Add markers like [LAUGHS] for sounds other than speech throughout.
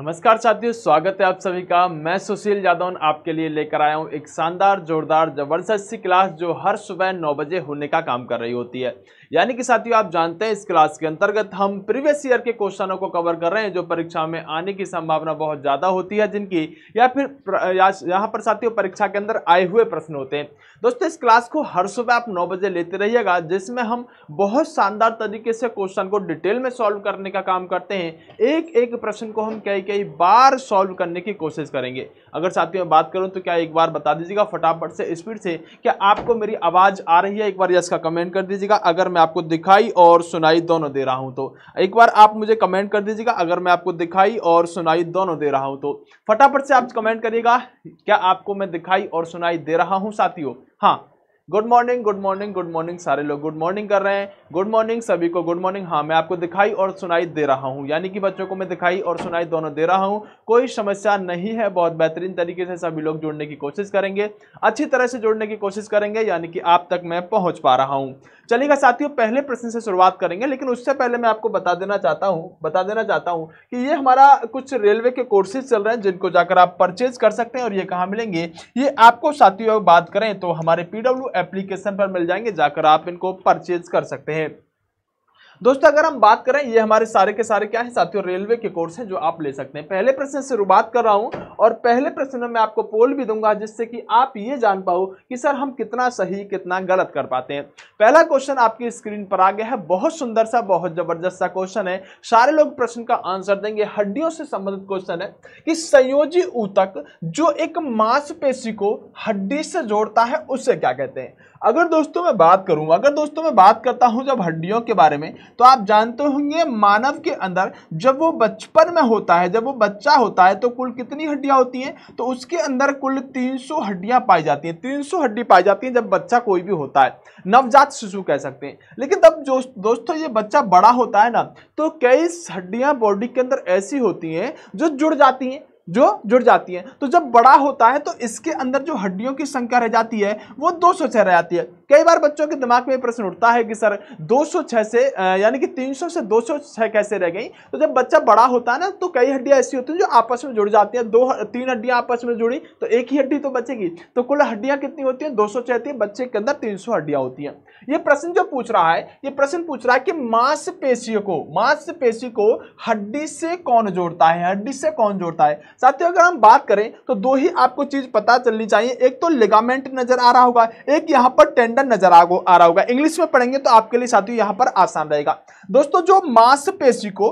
नमस्कार साथियों स्वागत है आप सभी का मैं सुशील यादव आपके लिए लेकर आया हूं एक शानदार जोरदार जबरदस्त सी क्लास जो हर सुबह नौ बजे होने का काम कर रही होती है यानी कि साथियों आप जानते हैं इस क्लास के अंतर्गत हम प्रीवियस ईयर के क्वेश्चनों को कवर कर रहे हैं जो परीक्षा में आने की संभावना बहुत ज़्यादा होती है जिनकी या फिर यहाँ पर साथियों परीक्षा के अंदर आए हुए प्रश्न होते हैं दोस्तों इस क्लास को हर सुबह आप नौ बजे लेते रहिएगा जिसमें हम बहुत शानदार तरीके से क्वेश्चन को डिटेल में सॉल्व करने का काम करते हैं एक एक प्रश्न को हम कई कई बार सॉल्व करने की कोशिश करेंगे अगर साथियों मैं बात करूं तो क्या एक बार बता दीजिएगा फटाफट से स्पीड से क्या आपको मेरी आवाज़ आ रही है एक बार यस का कमेंट कर दीजिएगा अगर मैं आपको दिखाई और सुनाई दोनों दे रहा हूं तो एक बार आप मुझे कमेंट कर दीजिएगा अगर मैं आपको दिखाई और सुनाई दोनों दे रहा हूं तो फटाफट से आप कमेंट करिएगा क्या आपको मैं दिखाई और सुनाई दे रहा हूँ साथियों हाँ good morning good morning good morning सारे लोग गुड मॉर्निंग कर रहे हैं गुड मॉर्निंग सभी को गुड मॉर्निंग हाँ मैं आपको दिखाई और सुनाई दे रहा हूँ यानी कि बच्चों को मैं दिखाई और सुनाई दोनों दे रहा हूँ कोई समस्या नहीं है बहुत बेहतरीन तरीके से सभी लोग जुड़ने की कोशिश करेंगे अच्छी तरह से जुड़ने की कोशिश करेंगे यानी कि आप तक मैं पहुँच पा रहा हूँ चलेगा साथियों पहले प्रश्न से शुरुआत करेंगे लेकिन उससे पहले मैं आपको बता देना चाहता हूँ बता देना चाहता हूँ कि ये हमारा कुछ रेलवे के कोर्सेज चल रहे हैं जिनको जाकर आप परचेज कर सकते हैं और ये कहाँ मिलेंगे ये आपको साथियों बात करें तो हमारे पी एप्लीकेशन पर मिल जाएंगे जाकर आप इनको परचेज कर सकते हैं दोस्तों अगर हम बात करें ये हमारे सारे के सारे क्या है साथियों रेलवे के कोर्स हैं जो आप ले सकते हैं पहले प्रश्न से शुरुआत कर रहा हूं और पहले प्रश्न में मैं आपको पोल भी दूंगा जिससे कि आप ये जान पाओ कि सर हम कितना सही कितना गलत कर पाते हैं पहला क्वेश्चन आपकी स्क्रीन पर आ गया है बहुत सुंदर सा बहुत जबरदस्त सा क्वेश्चन है सारे लोग प्रश्न का आंसर देंगे हड्डियों से संबंधित क्वेश्चन है कि संयोजी ऊतक जो एक मांसपेशी को हड्डी से जोड़ता है उसे क्या कहते हैं अगर दोस्तों मैं बात करूं अगर दोस्तों मैं बात करता हूं जब हड्डियों के बारे में तो आप जानते होंगे मानव के अंदर जब वो बचपन में होता है जब वो बच्चा होता है तो कुल कितनी हड्डियां होती हैं तो उसके अंदर कुल 300 हड्डियां पाई जाती हैं 300 हड्डी पाई जाती हैं जब बच्चा कोई भी होता है नवजात शिशु कह सकते हैं लेकिन तब जो दोस्तों ये बच्चा बड़ा होता है ना तो कई हड्डियाँ बॉडी के अंदर ऐसी होती हैं जो जुड़ जाती हैं जो जुड़ जाती है तो जब बड़ा होता है तो इसके अंदर जो हड्डियों की संख्या रह जाती है वो दो सौ रह जाती है कई बार बच्चों के दिमाग में प्रश्न उठता है कि सर 206 से यानी कि 300 से 206 कैसे रह गई तो जब बच्चा बड़ा होता है ना तो कई हड्डियां ऐसी होती हैं जो आपस में जुड़ जाती हैं दो तीन हड्डियां आपस में जुड़ी तो एक ही हड्डी तो बचेगी तो कुल हड्डियां कितनी होती हैं दो सौ बच्चे के अंदर तीन हड्डियां होती हैं ये प्रश्न जो पूछ रहा है ये प्रश्न पूछ रहा है कि मांसपेशियों को मांसपेशी को हड्डी से कौन जोड़ता है हड्डी से कौन जोड़ता है साथियों अगर हम बात करें तो दो ही आपको चीज पता चलनी चाहिए एक तो लिगामेंट नजर आ रहा होगा एक यहां पर टेंडर अंदर नजर आ, आ रहा होगा इंग्लिश में पढ़ेंगे तो आपके लिए साथियों यहां पर आसान रहेगा दोस्तों जो मांसपेशी को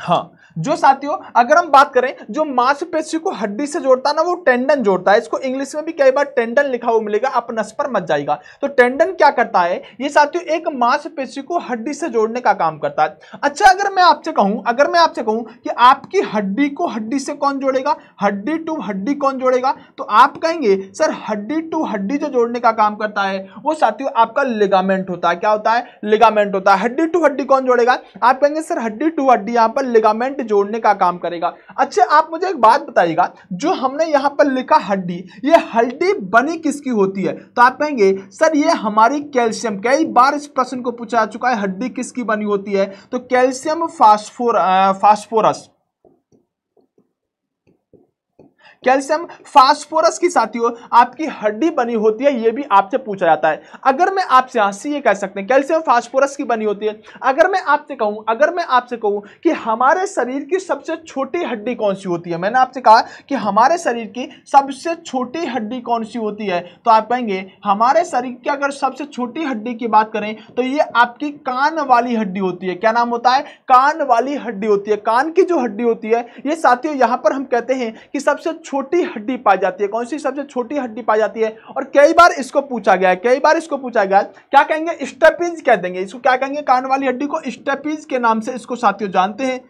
हाँ जो साथियों अगर हम बात करें जो मांसपेशी को हड्डी से जोड़ता है ना वो टेंडन जोड़ता है इसको इंग्लिश में भी कई बार टेंडन लिखा हुआ मिलेगा आप नस पर मत जाएगा तो टेंडन क्या करता है ये साथियों एक मांसपेशी को हड्डी से जोड़ने का काम करता है अच्छा अगर मैं आपसे कहूं अगर मैं आपसे कहूं कि आपकी हड्डी को हड्डी से कौन जोड़ेगा हड्डी टू हड्डी कौन जोड़ेगा तो आप कहेंगे सर हड्डी टू हड्डी जो जोड़ने का काम करता है वो साथियों आपका लिगामेंट होता है क्या होता है लिगामेंट होता है हड्डी टू हड्डी कौन जोड़ेगा आप कहेंगे सर हड्डी टू हड्डी यहां पर लिगामेंट जोड़ने का काम करेगा अच्छा आप मुझे एक बात बताइएगा जो हमने यहाँ पर लिखा हड्डी ये हड्डी बनी किसकी होती है तो आप कहेंगे सर ये हमारी कैल्शियम कई बार इस प्रश्न को पूछा जा चुका है हड्डी किसकी बनी होती है तो calcium phosphor phosphorus calcium phosphorus की साथियों आपकी हड्डी बनी होती है ये भी आपसे पूछा जाता है अगर मैं आपसे हंसी ये कह सकते हैं कैल्शियम फास्फोरस की बनी होती है अगर मैं आपसे कहूँ अगर मैं आपसे कहूँ कि हमारे शरीर की सबसे छोटी हड्डी कौन सी होती है मैंने आपसे कहा कि हमारे शरीर की सबसे छोटी हड्डी कौन सी होती है तो आप कहेंगे हमारे शरीर की अगर सबसे छोटी हड्डी की बात करें तो ये आपकी कान वाली हड्डी होती है क्या नाम होता है कान वाली हड्डी होती है कान की जो हड्डी होती है ये साथियों यहाँ पर हम कहते हैं कि सबसे छोटी हड्डी पाई जाती है कौन सी सबसे छोटी हड्डी पाई जाती है और कई बार इसको पूछा गया है कई बार इसको पूछा गया क्या कहेंगे स्टेपिंज कह देंगे इसको क्या कहेंगे कान वाली हड्डी को स्टेपिंज के नाम से इसको साथियों जानते हैं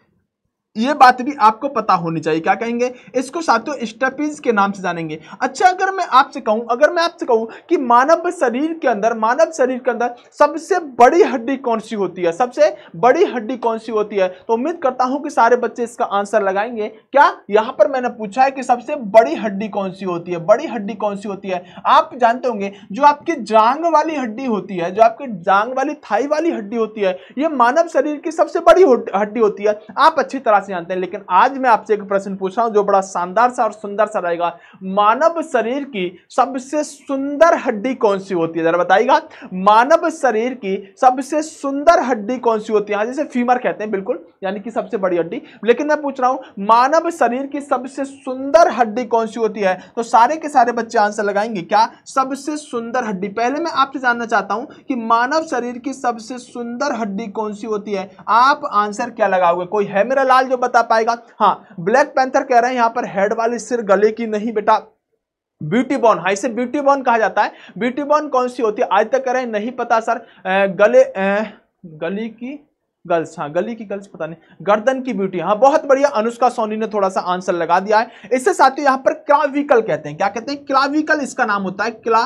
ये बात भी आपको पता होनी चाहिए क्या कहेंगे इसको साथियों स्टेपीज के नाम से जानेंगे अच्छा अगर मैं आपसे कहूं अगर मैं आपसे कहूं कि मानव शरीर के अंदर मानव शरीर के अंदर सबसे बड़ी हड्डी कौन सी होती है सबसे बड़ी हड्डी कौन सी होती है तो उम्मीद करता हूं कि सारे बच्चे इसका आंसर लगाएंगे क्या यहां पर मैंने पूछा है कि सबसे बड़ी हड्डी कौन सी होती है बड़ी हड्डी कौन सी होती है आप जानते होंगे जो आपकी जांग वाली हड्डी होती है जो आपकी जांग वाली थाई वाली हड्डी होती है ये मानव शरीर की सबसे बड़ी हड्डी होती है आप अच्छी तरह से जानते हैं लेकिन आज मैं आपसे एक प्रश्न पूछ रहा हूं जो बड़ा शानदार सा और सुंदर सा रहेगा मानव शरीर की सबसे सुंदर हड्डी कौन सी होती है जरा बताइएगा मानव शरीर की सबसे सुंदर हड्डी कौन सी होती है हाँ, जैसे फीमर कहते हैं बिल्कुल यानी कि सबसे बड़ी हड्डी लेकिन मैं पूछ रहा हूं मानव शरीर की सबसे सुंदर हड्डी कौन सी होती है तो सारे के सारे बच्चे आंसर लगाएंगे क्या सबसे सुंदर हड्डी पहले मैं आपसे जानना चाहता हूं कि मानव शरीर की सबसे सुंदर हड्डी कौन सी होती है आप आंसर क्या लगाओगे कोई है मेरा लाल जो बता पाएगा हाँ ब्लैक पैंथर कह रहे हैं यहां पर हेड वाले सिर गले की नहीं बेटा ब्यूटी बॉन हाँ इसे ब्यूटी बॉन कहा जाता है ब्यूटी बॉन कौन सी होती है आज तक कह रहे हैं नहीं पता सर गले गली की गर्ल्स हाँ गली की गर्ल्स पता नहीं गर्दन की ब्यूटी हाँ बहुत बढ़िया अनुष्का सोनी ने थोड़ा सा आंसर लगा दिया है इससे साथ ही यहां पर क्लाविकल कहते हैं क्या कहते हैं क्लाविकल इसका नाम होता है क्ला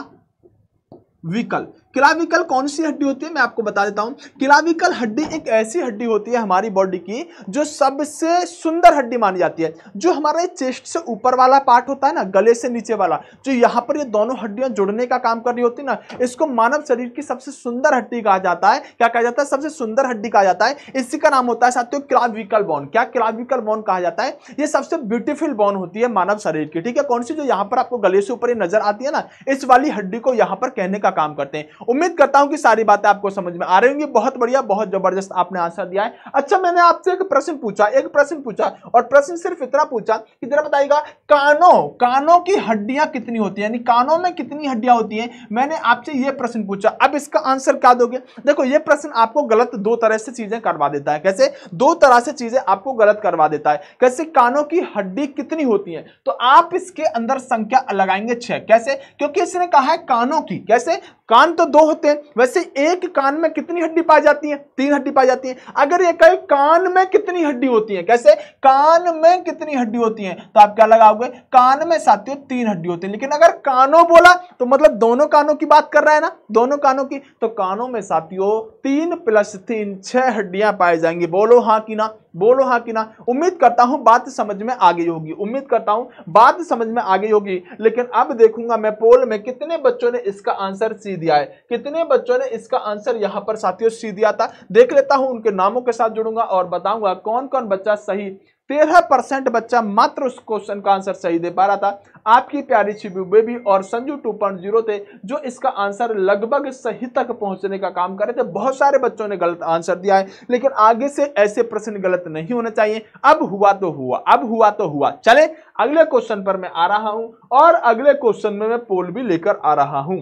विकल क्लाविकल कौन सी हड्डी होती है मैं आपको बता देता हूँ क्लाविकल हड्डी एक ऐसी हड्डी होती है हमारी बॉडी की जो सबसे सुंदर हड्डी मानी जाती है जो हमारे चेस्ट से ऊपर वाला पार्ट होता है ना गले से नीचे वाला जो यहाँ पर ये दोनों हड्डियाँ जुड़ने का काम कर रही होती है ना इसको मानव शरीर की सबसे सुंदर हड्डी कहा जाता है क्या कहा जाता है सबसे सुंदर हड्डी कहा जाता है इसी का नाम होता है साथियों क्लाविकल बोन क्या क्लाविकल बोन कहा जाता है ये सबसे ब्यूटीफुल बोन होती है मानव शरीर की ठीक है कौन सी जो यहाँ पर आपको गले से ऊपर नजर आती है ना इस वाली हड्डी को यहाँ पर कहने का काम करते हैं उम्मीद करता हूं कि सारी बातें आपको समझ में आ रही होंगी बहुत बढ़िया बहुत जबरदस्त आपने आंसर दिया है अच्छा मैंने आपसे एक प्रश्न पूछा एक प्रश्न पूछा और प्रश्न सिर्फ इतना पूछा कि जरा बताइएगा कानों कानों की हड्डियां कितनी होती है यानी कानों में कितनी हड्डियां होती है मैंने आपसे यह प्रश्न पूछा अब इसका आंसर क्या दोगे देखो ये प्रश्न आपको गलत दो तरह से चीजें करवा देता है कैसे दो तरह से चीजें आपको गलत करवा देता है कैसे कानों की हड्डी कितनी होती है तो आप इसके अंदर संख्या लगाएंगे छह कैसे क्योंकि इसने कहा है कानों की कैसे कान तो दो होते हैं वैसे एक कान में कितनी हड्डी पाई जाती है तीन हड्डी पाई जाती है अगर ये कहे कान में कितनी हड्डी होती है कैसे कान में कितनी हड्डी होती है तो आप क्या लगाओगे कान में साथियों तीन हड्डी होती है लेकिन अगर कानों बोला तो मतलब दोनों कानों की बात कर रहा है ना दोनों कानों की तो कानों में साथियों तीन प्लस तीन छह हड्डियां पाई जाएंगी बोलो हाँ कि ना बोलो हाँ कि ना उम्मीद करता हूं बात समझ में आ गई होगी उम्मीद करता हूं बात समझ में आ गई होगी लेकिन अब देखूंगा मैं पोल में कितने बच्चों ने इसका आंसर सी दिया है कितने बच्चों ने इसका आंसर यहाँ पर साथियों सी दिया था देख लेता हूं उनके नामों के साथ जुड़ूंगा और बताऊंगा कौन कौन बच्चा सही तेरह परसेंट बच्चा मात्र उस क्वेश्चन का आंसर सही दे पा रहा था आपकी प्यारी शिबू बेबी और संजू जीरो थे जो इसका आंसर लगभग सही तक पहुंचने का काम कर रहे थे बहुत सारे बच्चों ने गलत आंसर दिया है लेकिन आगे से ऐसे प्रश्न गलत नहीं होने चाहिए अब हुआ तो हुआ अब हुआ तो हुआ चले अगले क्वेश्चन पर मैं आ रहा हूं और अगले क्वेश्चन में मैं पोल भी लेकर आ रहा हूं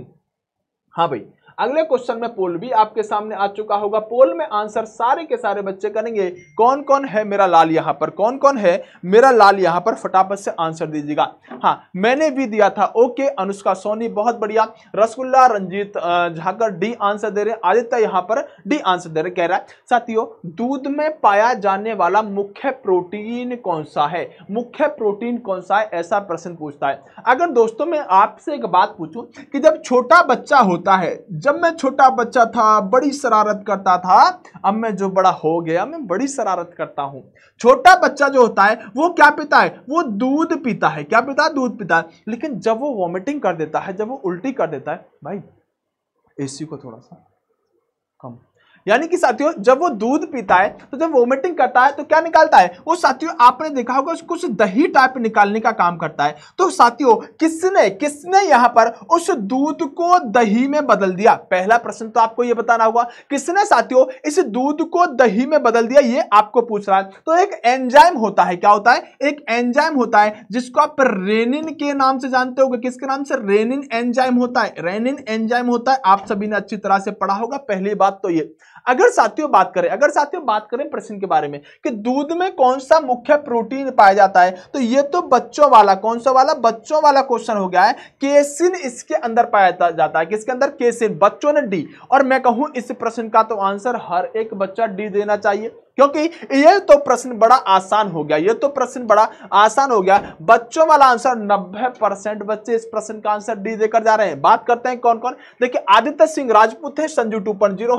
हाँ भाई अगले क्वेश्चन में पोल भी आपके सामने आ चुका होगा पोल में आंसर सारे के सारे बच्चे करेंगे कौन कौन है मेरा लाल यहां पर कौन कौन है मेरा लाल यहां पर फटाफट से आंसर दीजिएगा हाँ मैंने भी दिया था ओके अनुष्का सोनी बहुत बढ़िया रसगुल्ला रंजीत झाकर डी आंसर दे रहे आदित्य यहाँ पर डी आंसर दे रहे कह रहा है साथियों दूध में पाया जाने वाला मुख्य प्रोटीन कौन सा है मुख्य प्रोटीन कौन सा है ऐसा प्रश्न पूछता है अगर दोस्तों में आपसे एक बात पूछू कि जब छोटा बच्चा होता है जब मैं छोटा बच्चा था बड़ी शरारत करता था अब मैं जो बड़ा हो गया मैं बड़ी शरारत करता हूं छोटा बच्चा जो होता है वो क्या पीता है वो दूध पीता है क्या पीता है दूध पीता है लेकिन जब वो वॉमिटिंग कर देता है जब वो उल्टी कर देता है भाई एसी को थोड़ा सा कम यानी कि साथियों जब वो दूध पीता है तो जब वोमिटिंग करता है तो क्या निकालता है वो साथियों आपने देखा होगा कुछ दही टाइप निकालने का काम करता है तो साथियों किसने किसने यहां पर उस दूध को दही में बदल दिया पहला प्रश्न तो आपको यह बताना होगा किसने साथियों इस दूध को दही में बदल दिया ये आपको पूछ रहा है तो एक एंजाइम होता है क्या होता है एक एंजाइम होता है जिसको आप रेनिन के नाम से जानते हो किसके नाम से रेनिन एंजाइम होता है रेनिन एंजाइम होता है आप सभी ने अच्छी तरह से पढ़ा होगा पहली बात तो ये अगर साथियों बात करें अगर साथियों बात करें प्रश्न के बारे में कि दूध में कौन सा मुख्य प्रोटीन पाया जाता है तो ये तो बच्चों वाला कौन सा वाला बच्चों वाला क्वेश्चन हो गया है केसिन इसके अंदर पाया जाता है किसके अंदर केसिन बच्चों ने डी और मैं कहूं इस प्रश्न का तो आंसर हर एक बच्चा डी देना चाहिए क्योंकि ये तो प्रश्न बड़ा आसान हो गया ये तो प्रश्न बड़ा आसान हो गया बच्चों वाला आंसर 90 परसेंट बच्चे इस प्रश्न का आंसर डी देकर जा रहे हैं बात करते हैं कौन कौन देखिए आदित्य सिंह राजपूत है संजू टू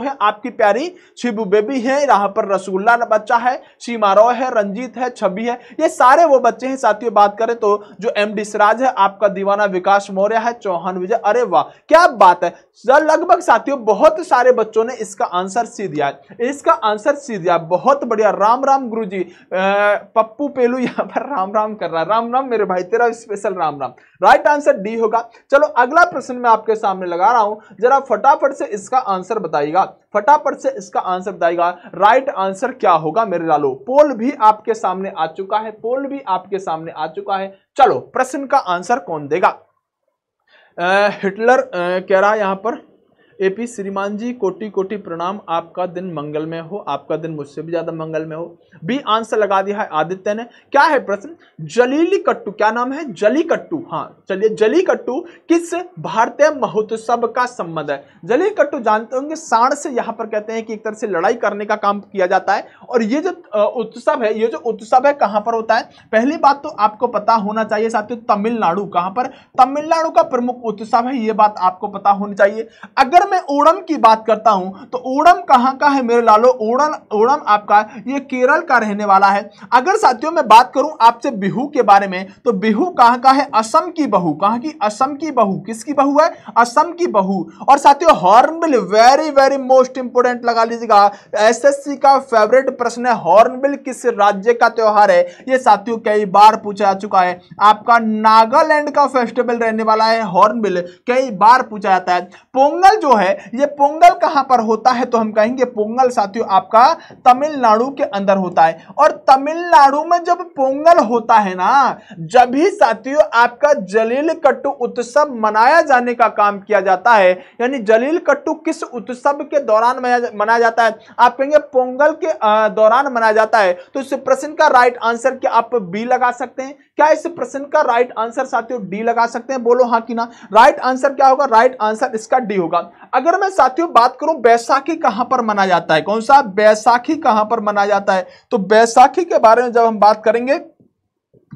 है आपकी प्यारी शिबू बेबी है यहाँ पर रसगुल्ला बच्चा है सीमा रॉय है रंजीत है छवि है ये सारे वो बच्चे हैं साथियों बात करें तो जो एम डी सिराज है आपका दीवाना विकास मौर्य है चौहान विजय अरे वाह क्या बात है लगभग साथियों बहुत सारे बच्चों ने इसका आंसर सी दिया इसका आंसर सी दिया बहुत बहुत बढ़िया राम राम गुरु जी पप्पू पेलू यहां पर राम राम कर रहा है राम राम मेरे भाई तेरा special Ram Ram right answer D होगा चलो अगला प्रश्न मैं आपके सामने लगा रहा हूं जरा फटाफट से इसका आंसर बताइएगा फटाफट से इसका आंसर बताएगा राइट आंसर क्या होगा मेरे लालो पोल भी आपके सामने आ चुका है पोल भी आपके सामने आ चुका है चलो प्रश्न का आंसर कौन देगा हिटलर कह रहा है यहां पर एपी श्रीमान जी कोटि कोटि प्रणाम आपका दिन मंगल में हो आपका दिन मुझसे भी ज्यादा मंगल में हो बी आंसर लगा दिया है आदित्य ने क्या है प्रश्न जलीली कट्टू क्या नाम है जली कट्टू हाँ चलिए जली कट्टू किस भारतीय महोत्सव का संबंध है जली कट्टू जानते होंगे साण से यहाँ पर कहते हैं कि एक तरह से लड़ाई करने का काम किया जाता है और ये जो उत्सव है ये जो उत्सव है कहाँ पर होता है पहली बात तो आपको पता होना चाहिए साथियों तमिलनाडु कहाँ पर तमिलनाडु का प्रमुख उत्सव है ये बात आपको पता होनी चाहिए अगर अगर मैं ओणम की बात करता हूं तो ओणम कहां का है मेरे लालो ओणम ओणम आपका ये केरल का रहने वाला है अगर साथियों मैं बात करूं आपसे बिहू के बारे में तो बिहू कहां का है असम की बहू कहां की असम की बहू किसकी बहू है असम की बहू और साथियों hornbill very very most important लगा लीजिएगा एसएससी का फेवरेट प्रश्न है हॉर्नबिल किस राज्य का त्योहार है ये साथियों कई बार पूछा जा चुका है आपका नागालैंड का फेस्टिवल रहने वाला है हॉर्नबिल कई बार पूछा जाता है पोंगल जो है ये पोंगल कहां पर होता है तो हम कहेंगे पोंगल साथियों आपका तमिलनाडु के अंदर होता है और तमिलनाडु में जब पोंगल होता है ना जब ही साथियों आपका जलील कट्टू उत्सव मनाया जाने का काम किया जाता है यानी जलील कट्टू किस उत्सव के दौरान मनाया जाता है आप कहेंगे पोंगल के दौरान मनाया जाता है तो इस प्रश्न का राइट आंसर क्या आप बी लगा सकते हैं क्या इस प्रश्न का राइट आंसर साथियों डी लगा सकते हैं बोलो हाँ कि ना राइट आंसर क्या होगा राइट आंसर इसका डी होगा अगर मैं साथियों बात करूं बैसाखी कहां पर मनाया जाता है कौन सा बैसाखी कहां पर मनाया जाता है तो बैसाखी के बारे में जब हम बात करेंगे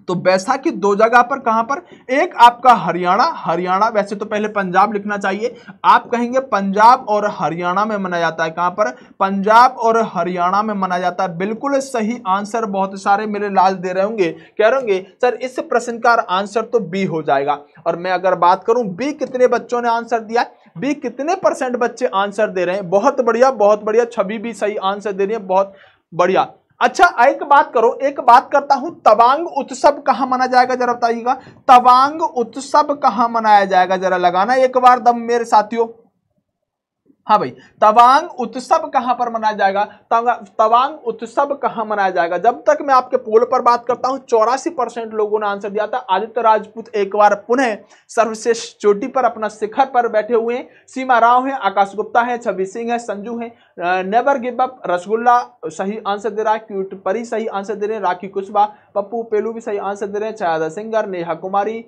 तो वैसा कि दो जगह पर कहां पर एक आपका हरियाणा हरियाणा वैसे तो पहले पंजाब लिखना चाहिए आप कहेंगे पंजाब और हरियाणा में मनाया जाता है कहां पर पंजाब और हरियाणा में मनाया जाता है बिल्कुल सही आंसर बहुत सारे मेरे लाल दे रहे होंगे कह रहे होंगे सर इस प्रश्न का आंसर तो बी हो जाएगा और मैं अगर बात करूं बी कितने बच्चों ने आंसर दिया बी कितने परसेंट बच्चे आंसर दे रहे हैं बहुत बढ़िया बहुत बढ़िया छवि भी सही आंसर दे रही है बहुत बढ़िया अच्छा एक बात करो एक बात करता हूं तवांग उत्सव कहाँ मनाया जाएगा जरा बताइएगा तवांग उत्सव कहाँ मनाया जाएगा जरा लगाना एक बार दम मेरे साथियों हाँ भाई तवांग उत्सव कहाँ पर मनाया जाएगा तवांग उत्सव कहाँ मनाया जाएगा जब तक मैं आपके पोल पर बात करता हूँ चौरासी परसेंट लोगों ने आंसर दिया था आदित्य राजपूत एक बार पुनः सर्वश्रेष्ठ चोटी पर अपना शिखर पर बैठे हुए हैं सीमा राव हैं आकाश गुप्ता हैं छवि सिंह हैं संजू हैं नेवर गिव अप रसगुल्ला सही आंसर दे रहा है क्यूट परी सही आंसर दे रहे हैं राखी कुशवा पप्पू पेलू भी सही आंसर दे रहे हैं छायादा सिंगर नेहा कुमारी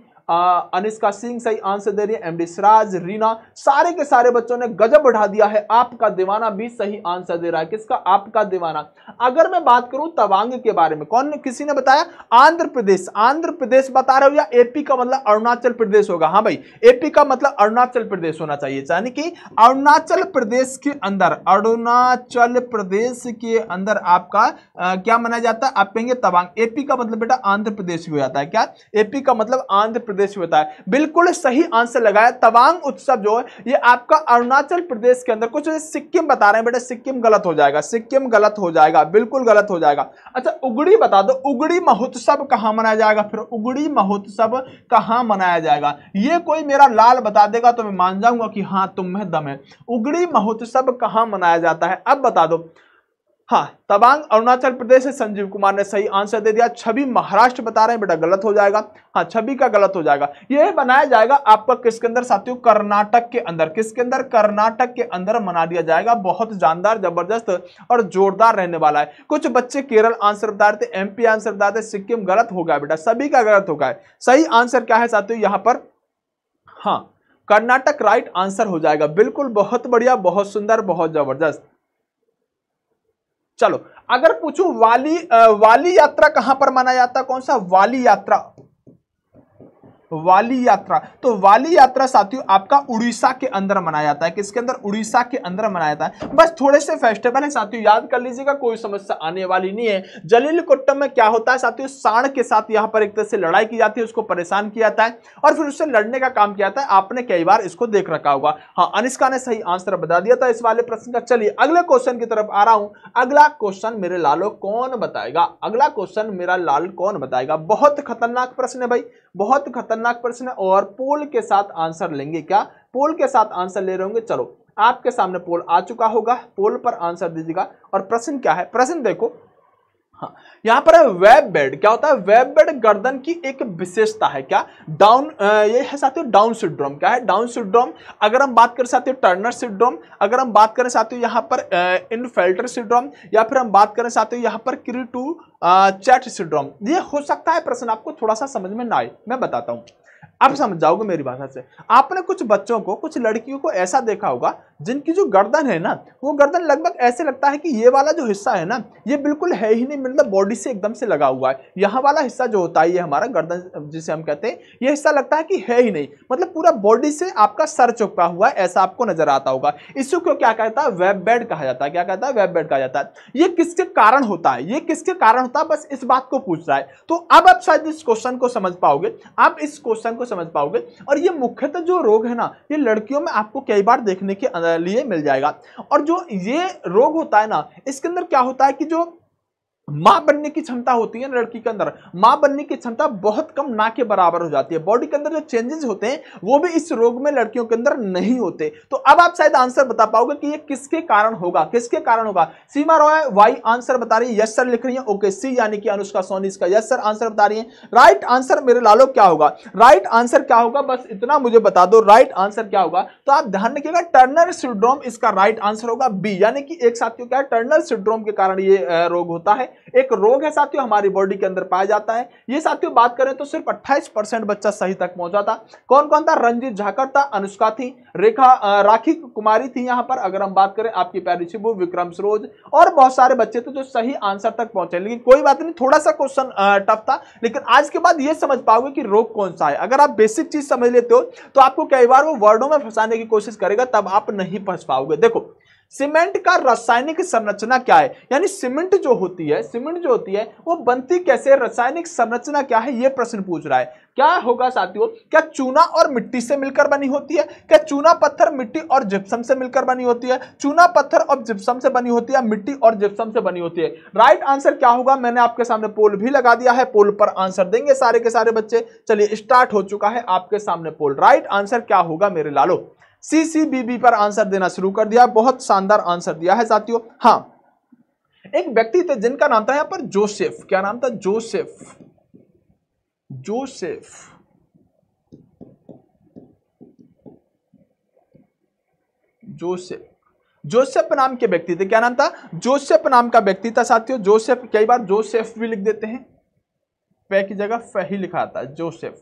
अनिष्का सिंह सही आंसर दे रही है एमडी सिराज रीना सारे के सारे बच्चों ने गजब बढ़ा दिया है आपका दीवाना भी सही आंसर दे रहा है किसका आपका दीवाना अगर मैं बात करूं तवांग के बारे में कौन किसी ने बताया आंध्र प्रदेश आंध्र प्रदेश बता रहे हो या एपी का मतलब अरुणाचल प्रदेश होगा हाँ भाई एपी का मतलब अरुणाचल प्रदेश होना चाहिए यानी कि अरुणाचल प्रदेश के अंदर अरुणाचल प्रदेश के अंदर आपका आ, क्या माना जाता है आप कहेंगे तवांग एपी का मतलब बेटा आंध्र प्रदेश भी हो जाता है क्या एपी का मतलब आंध्र प्रदेश प्रदेश में होता है बिल्कुल सही आंसर लगाया तवांग उत्सव जो है ये आपका अरुणाचल प्रदेश के अंदर कुछ सिक्किम बता रहे हैं बेटा सिक्किम गलत हो जाएगा सिक्किम गलत हो जाएगा बिल्कुल गलत हो जाएगा अच्छा उगड़ी बता दो उगड़ी महोत्सव कहाँ मनाया जाएगा फिर उगड़ी महोत्सव कहाँ मनाया जाएगा ये कोई मेरा लाल बता देगा तो मैं मान जाऊंगा कि हाँ तुम्हें दम है उगड़ी महोत्सव कहाँ मनाया जाता है अब बता दो हाँ तबांग अरुणाचल प्रदेश से संजीव कुमार ने सही आंसर दे दिया छवि महाराष्ट्र बता रहे हैं बेटा गलत हो जाएगा हाँ छवि का गलत हो जाएगा यह बनाया जाएगा आपका किसके अंदर साथियों कर्नाटक के अंदर किसके अंदर कर्नाटक के अंदर मना दिया जाएगा बहुत जानदार जबरदस्त और जोरदार रहने वाला है कुछ बच्चे केरल आंसर बता रहे एम एमपी आंसर बता रहे सिक्किम गलत होगा बेटा सभी का गलत होगा सही आंसर क्या है साथियों यहाँ पर हाँ कर्नाटक राइट आंसर हो जाएगा बिल्कुल बहुत बढ़िया बहुत सुंदर बहुत जबरदस्त चलो अगर पूछूं वाली आ, वाली यात्रा कहां पर माना जाता कौन सा वाली यात्रा वाली यात्रा तो वाली यात्रा साथियों आपका उड़ीसा के अंदर मनाया जाता है किसके अंदर उड़ीसा के अंदर मनाया जाता है बस थोड़े से फेस्टिवल है साथियों याद कर लीजिएगा कोई समस्या आने वाली नहीं है जलील कोट्टम में क्या होता है साथियों साण के साथ यहां पर एक तरह से लड़ाई की जाती है उसको परेशान किया जाता है और फिर उससे लड़ने का काम किया जाता है आपने कई बार इसको देख रखा होगा हाँ अनिष्का ने सही आंसर बता दिया था इस वाले प्रश्न का चलिए अगले क्वेश्चन की तरफ आ रहा हूं अगला क्वेश्चन मेरे लालो कौन बताएगा अगला क्वेश्चन मेरा लाल कौन बताएगा बहुत खतरनाक प्रश्न है भाई बहुत खतरनाक खतरनाक प्रश्न है और पोल के साथ आंसर लेंगे क्या पोल के साथ आंसर ले रहे होंगे चलो आपके सामने पोल आ चुका होगा पोल पर आंसर दीजिएगा और प्रश्न क्या है प्रश्न देखो हाँ यहां पर है वेब बेड क्या होता है वेब बेड गर्दन की एक विशेषता है क्या डाउन ये है साथियों डाउन सिंड्रोम क्या है डाउन सिंड्रोम अगर हम बात करें साथियों टर्नर सिंड्रोम अगर हम बात करें साथियों यहां पर इनफेल्टर सिंड्रोम या फिर हम बात करें साथियों यहां पर क्री टू चैट सिंड्रोम ये हो सकता है प्रश्न आपको थोड़ा सा समझ में ना आए मैं बताता हूं आप समझ जाओगे मेरी भाषा से आपने कुछ बच्चों को कुछ लड़कियों को ऐसा देखा होगा जिनकी जो गर्दन है ना वो गर्दन लगभग ऐसे लगता है कि ये वाला जो हिस्सा है ना ये बिल्कुल है ही नहीं मतलब बॉडी से एकदम से लगा हुआ है यहाँ वाला हिस्सा जो होता है ये हमारा गर्दन जिसे हम कहते हैं ये हिस्सा लगता है कि है ही नहीं मतलब पूरा बॉडी से आपका सर चुपका हुआ है ऐसा आपको नजर आता होगा इसको क्यों क्या कहता है वेब बेड कहा जाता है क्या कहता है वेब बेड कहा जाता है ये किसके कारण होता है ये किसके कारण होता है बस इस बात को पूछ रहा है तो अब आप शायद इस क्वेश्चन को समझ पाओगे आप इस क्वेश्चन को समझ पाओगे और ये मुख्यतः जो रोग है ना ये लड़कियों में आपको कई बार देखने के लिए मिल जाएगा और जो ये रोग होता है ना इसके अंदर क्या होता है कि जो मां बनने की क्षमता होती है ना लड़की के अंदर मां बनने की क्षमता बहुत कम ना के बराबर हो जाती है बॉडी के अंदर जो चेंजेस होते हैं वो भी इस रोग में लड़कियों के अंदर नहीं होते तो अब आप शायद आंसर बता पाओगे कि ये किसके कारण होगा किसके कारण होगा सीमा रॉय वाई आंसर बता रही है यस सर लिख रही है ओके सी यानी कि अनुष्का सोनी इसका यस सर आंसर बता रही है राइट आंसर मेरे लालो क्या होगा राइट आंसर क्या होगा बस इतना मुझे बता दो राइट आंसर क्या होगा तो आप ध्यान रखिएगा टर्नर सिंड्रोम इसका राइट आंसर होगा बी यानी कि एक साथ क्यों क्या टर्नर सिंड्रोम के कारण ये रोग होता है एक रोग है साथियों हमारी बॉडी के अंदर पाया जाता है ये साथियों बात करें तो सिर्फ अट्ठाईस बच्चा सही तक पहुंचा था कौन कौन था रंजीत झाकर था अनुष्का थी रेखा राखी कुमारी थी यहाँ पर अगर हम बात करें आपकी पैर ऋषि विक्रम सरोज और बहुत सारे बच्चे थे जो सही आंसर तक पहुंचे लेकिन कोई बात नहीं थोड़ा सा क्वेश्चन टफ था लेकिन आज के बाद ये समझ पाओगे कि रोग कौन सा है अगर आप बेसिक चीज समझ लेते हो तो आपको कई बार वो वर्डों में फंसाने की कोशिश करेगा तब आप नहीं फंस पाओगे देखो सीमेंट का रासायनिक संरचना क्या है यानी सीमेंट जो होती है सीमेंट जो होती है वो बनती कैसे रासायनिक संरचना क्या है ये प्रश्न पूछ रहा है क्या होगा साथियों क्या चूना और मिट्टी से मिलकर बनी होती है क्या चूना पत्थर मिट्टी और जिप्सम से मिलकर बनी होती है चूना पत्थर और जिप्सम से बनी होती है मिट्टी और जिप्सम से बनी होती है राइट आंसर क्या होगा मैंने आपके सामने पोल भी लगा दिया है पोल पर आंसर देंगे सारे के सारे बच्चे चलिए स्टार्ट हो चुका है आपके सामने पोल राइट आंसर क्या होगा मेरे लालो सीसीबीबी पर आंसर देना शुरू कर दिया बहुत शानदार आंसर दिया है साथियों हाँ एक व्यक्ति थे जिनका नाम था यहां पर जोसेफ क्या नाम था जोसेफ जोसेफ जोसेफ जोसेफ नाम के व्यक्ति थे क्या नाम था जोसेफ नाम का व्यक्ति था साथियों जोसेफ कई बार जोसेफ भी लिख देते हैं पै की जगह फे ही लिखा था जोसेफ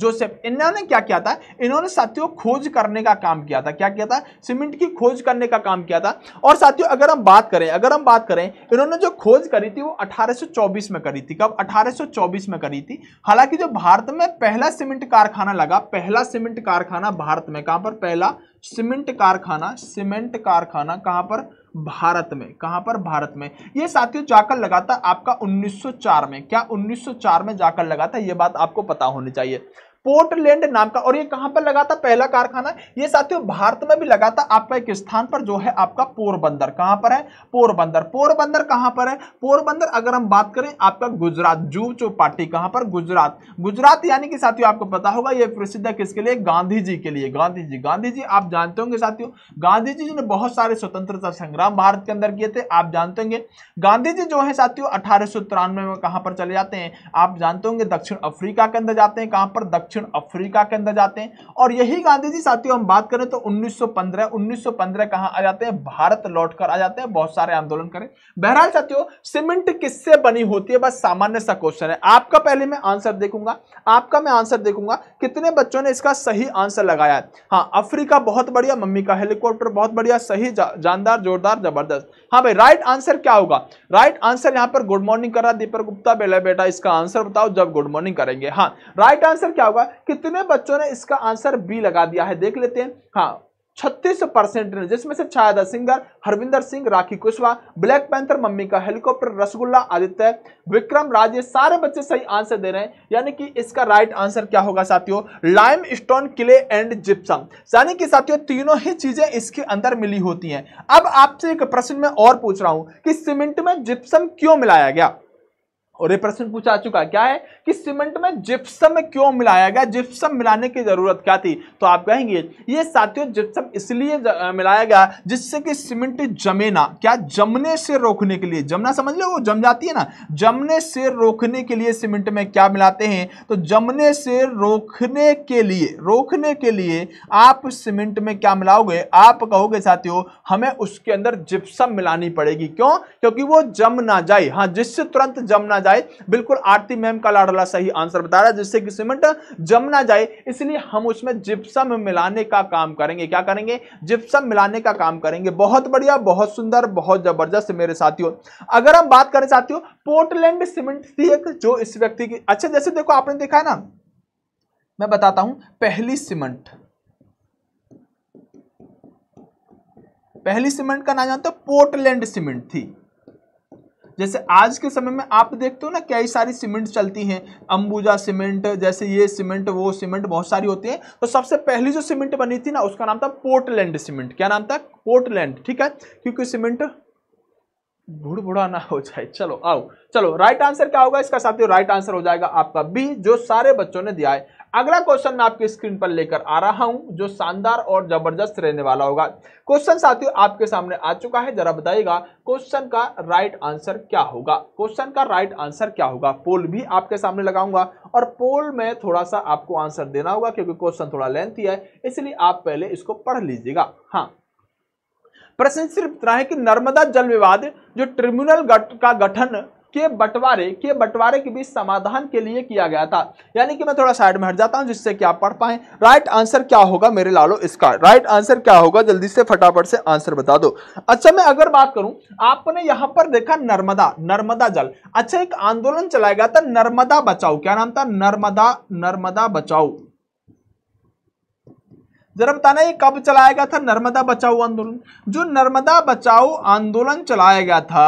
जोसेफ इन्होंने क्या किया था इन्होंने साथियों खोज करने का काम किया था क्या किया था सीमेंट की खोज करने का काम किया था और साथियों अगर हम बात करें अगर हम बात करें इन्होंने जो खोज करी थी वो 1824 में करी थी कब 1824 में करी थी हालांकि जो भारत में पहला सीमेंट कारखाना लगा पहला सीमेंट कारखाना भारत में कहां पर पहला सीमेंट कारखाना सीमेंट कारखाना कहां पर भारत में कहां पर भारत में ये साथियों जाकर लगाता आपका 1904 में क्या 1904 में जाकर लगाता ये बात आपको पता होनी चाहिए पोर्टलैंड नाम का और ये कहां पर लगा था पहला कारखाना ये साथियों भारत में भी लगा था आपका एक स्थान पर जो है आपका पोरबंदर कहां पर है पोरबंदर पोरबंदर कहां पर है पोरबंदर अगर हम बात करें आपका गुजरात जू चौपाटी कहां पर गुजरात गुजरात यानी कि साथियों आपको पता होगा ये प्रसिद्ध किसके लिए गांधी जी के लिए गांधी जी गांधी जी आप जानते होंगे साथियों गांधी जी ने बहुत सारे स्वतंत्रता संग्राम भारत के अंदर किए थे आप जानते होंगे गांधी जी जो है साथियों अठारह में कहां पर चले जाते हैं आप जानते होंगे दक्षिण अफ्रीका के अंदर जाते हैं कहां पर दक्षिण दक्षिण अफ्रीका के अंदर जाते हैं और यही गांधी जी साथियों हम बात करें तो 1915 1915 कहां आ जाते हैं भारत लौटकर आ जाते हैं बहुत सारे आंदोलन करें बहरहाल साथियों सीमेंट किससे बनी होती है बस सामान्य सा क्वेश्चन है आपका पहले मैं आंसर देखूंगा आपका मैं आंसर देखूंगा कितने बच्चों ने इसका सही आंसर लगाया है हाँ अफ्रीका बहुत बढ़िया मम्मी का हेलीकॉप्टर बहुत बढ़िया सही जानदार जोरदार जबरदस्त हाँ भाई राइट आंसर क्या होगा राइट आंसर यहाँ पर गुड मॉर्निंग कर रहा दीपक गुप्ता बेला बेटा इसका आंसर बताओ जब गुड मॉर्निंग करेंगे हाँ राइट आंसर क्या होगा कितने बच्चों ने इसका आंसर बी लगा दिया है देख लेते हैं हाँ छत्तीस परसेंट ने जिसमें से Chhayada singer Harvinder Singh Rakhi Kushwaha black panther mummy का हेलीकॉप्टर रसगुल्ला आदित्य विक्रम राजे सारे बच्चे सही आंसर दे रहे हैं यानी कि इसका राइट आंसर क्या होगा साथियों लाइम स्टोन किले एंड जिप्सम यानी कि साथियों तीनों ही चीजें इसके अंदर मिली होती हैं अब आपसे एक प्रश्न में और पूछ रहा हूं कि सीमेंट में जिप्सम क्यों मिलाया गया और ये प्रश्न पूछा चुका क्या है कि सीमेंट में जिप्सम क्यों मिलाया गया जिप्सम मिलाने की जरूरत क्या थी तो आप कहेंगे ये साथियों जिप्सम इसलिए मिलाया गया जिससे कि सीमेंट जमे ना क्या जमने से रोकने के लिए जमना समझ लो वो जम जाती है ना जमने से रोकने के लिए सीमेंट में क्या मिलाते हैं तो जमने से रोकने के लिए रोकने के लिए आप सीमेंट में क्या मिलाओगे आप कहोगे साथियों हमें उसके अंदर जिप्सम मिलानी पड़ेगी क्यों क्योंकि वो जम ना जाए हाँ जिससे तुरंत जम ना जाए जाए बिल्कुल आरती मैम का लाडला सही आंसर बता रहा है जिससे कि सीमेंट जम ना जाए इसलिए हम उसमें जिप्सम मिलाने का काम करेंगे क्या करेंगे जिप्सम मिलाने का काम करेंगे बहुत बढ़िया बहुत सुंदर बहुत जबरदस्त मेरे साथियों अगर हम बात करें साथियों पोर्टलैंड सीमेंट थी एक जो इस व्यक्ति की अच्छा जैसे देखो आपने देखा है ना मैं बताता हूं पहली सीमेंट पहली सीमेंट का नाम जानते पोर्टलैंड सीमेंट थी जैसे आज के समय में आप देखते हो ना कई सारी सीमेंट चलती हैं अंबुजा सीमेंट जैसे ये सीमेंट वो सीमेंट बहुत सारी होती है तो सबसे पहली जो सीमेंट बनी थी ना उसका नाम था पोर्टलैंड सीमेंट क्या नाम था पोर्टलैंड ठीक है क्योंकि सीमेंट भुड़ा ना हो जाए चलो आओ चलो राइट आंसर क्या होगा इसका साथ राइट आंसर हो जाएगा आपका बी जो सारे बच्चों ने दिया है अगला क्वेश्चन मैं आपके स्क्रीन पर लेकर आ रहा हूं जो शानदार और जबरदस्त रहने वाला होगा क्वेश्चन साथियों आपके सामने आ चुका है जरा बताइएगा क्वेश्चन का राइट आंसर क्या होगा क्वेश्चन का राइट आंसर क्या होगा पोल भी आपके सामने लगाऊंगा और पोल में थोड़ा सा आपको आंसर देना होगा क्योंकि क्वेश्चन थोड़ा लेंथी है इसलिए आप पहले इसको पढ़ लीजिएगा हाँ प्रश्न सिर्फ इतना है कि नर्मदा जल विवाद जो ट्रिब्यूनल गट का गठन के बंटवारे के बंटवारे के बीच समाधान के लिए किया गया था यानी कि मैं थोड़ा साइड में हट जाता हूं जिससे कि आप पढ़ पाए राइट आंसर क्या होगा मेरे लालो इसका राइट आंसर क्या होगा जल्दी से फटाफट से आंसर बता दो अच्छा मैं अगर बात करूं आपने यहां पर देखा नर्मदा नर्मदा जल अच्छा एक आंदोलन चलाया गया था नर्मदा बचाओ क्या नाम था नर्मदा नर्मदा बचाओ जरा बताना ये कब चलाया गया था नर्मदा बचाओ आंदोलन जो नर्मदा बचाओ आंदोलन चलाया गया था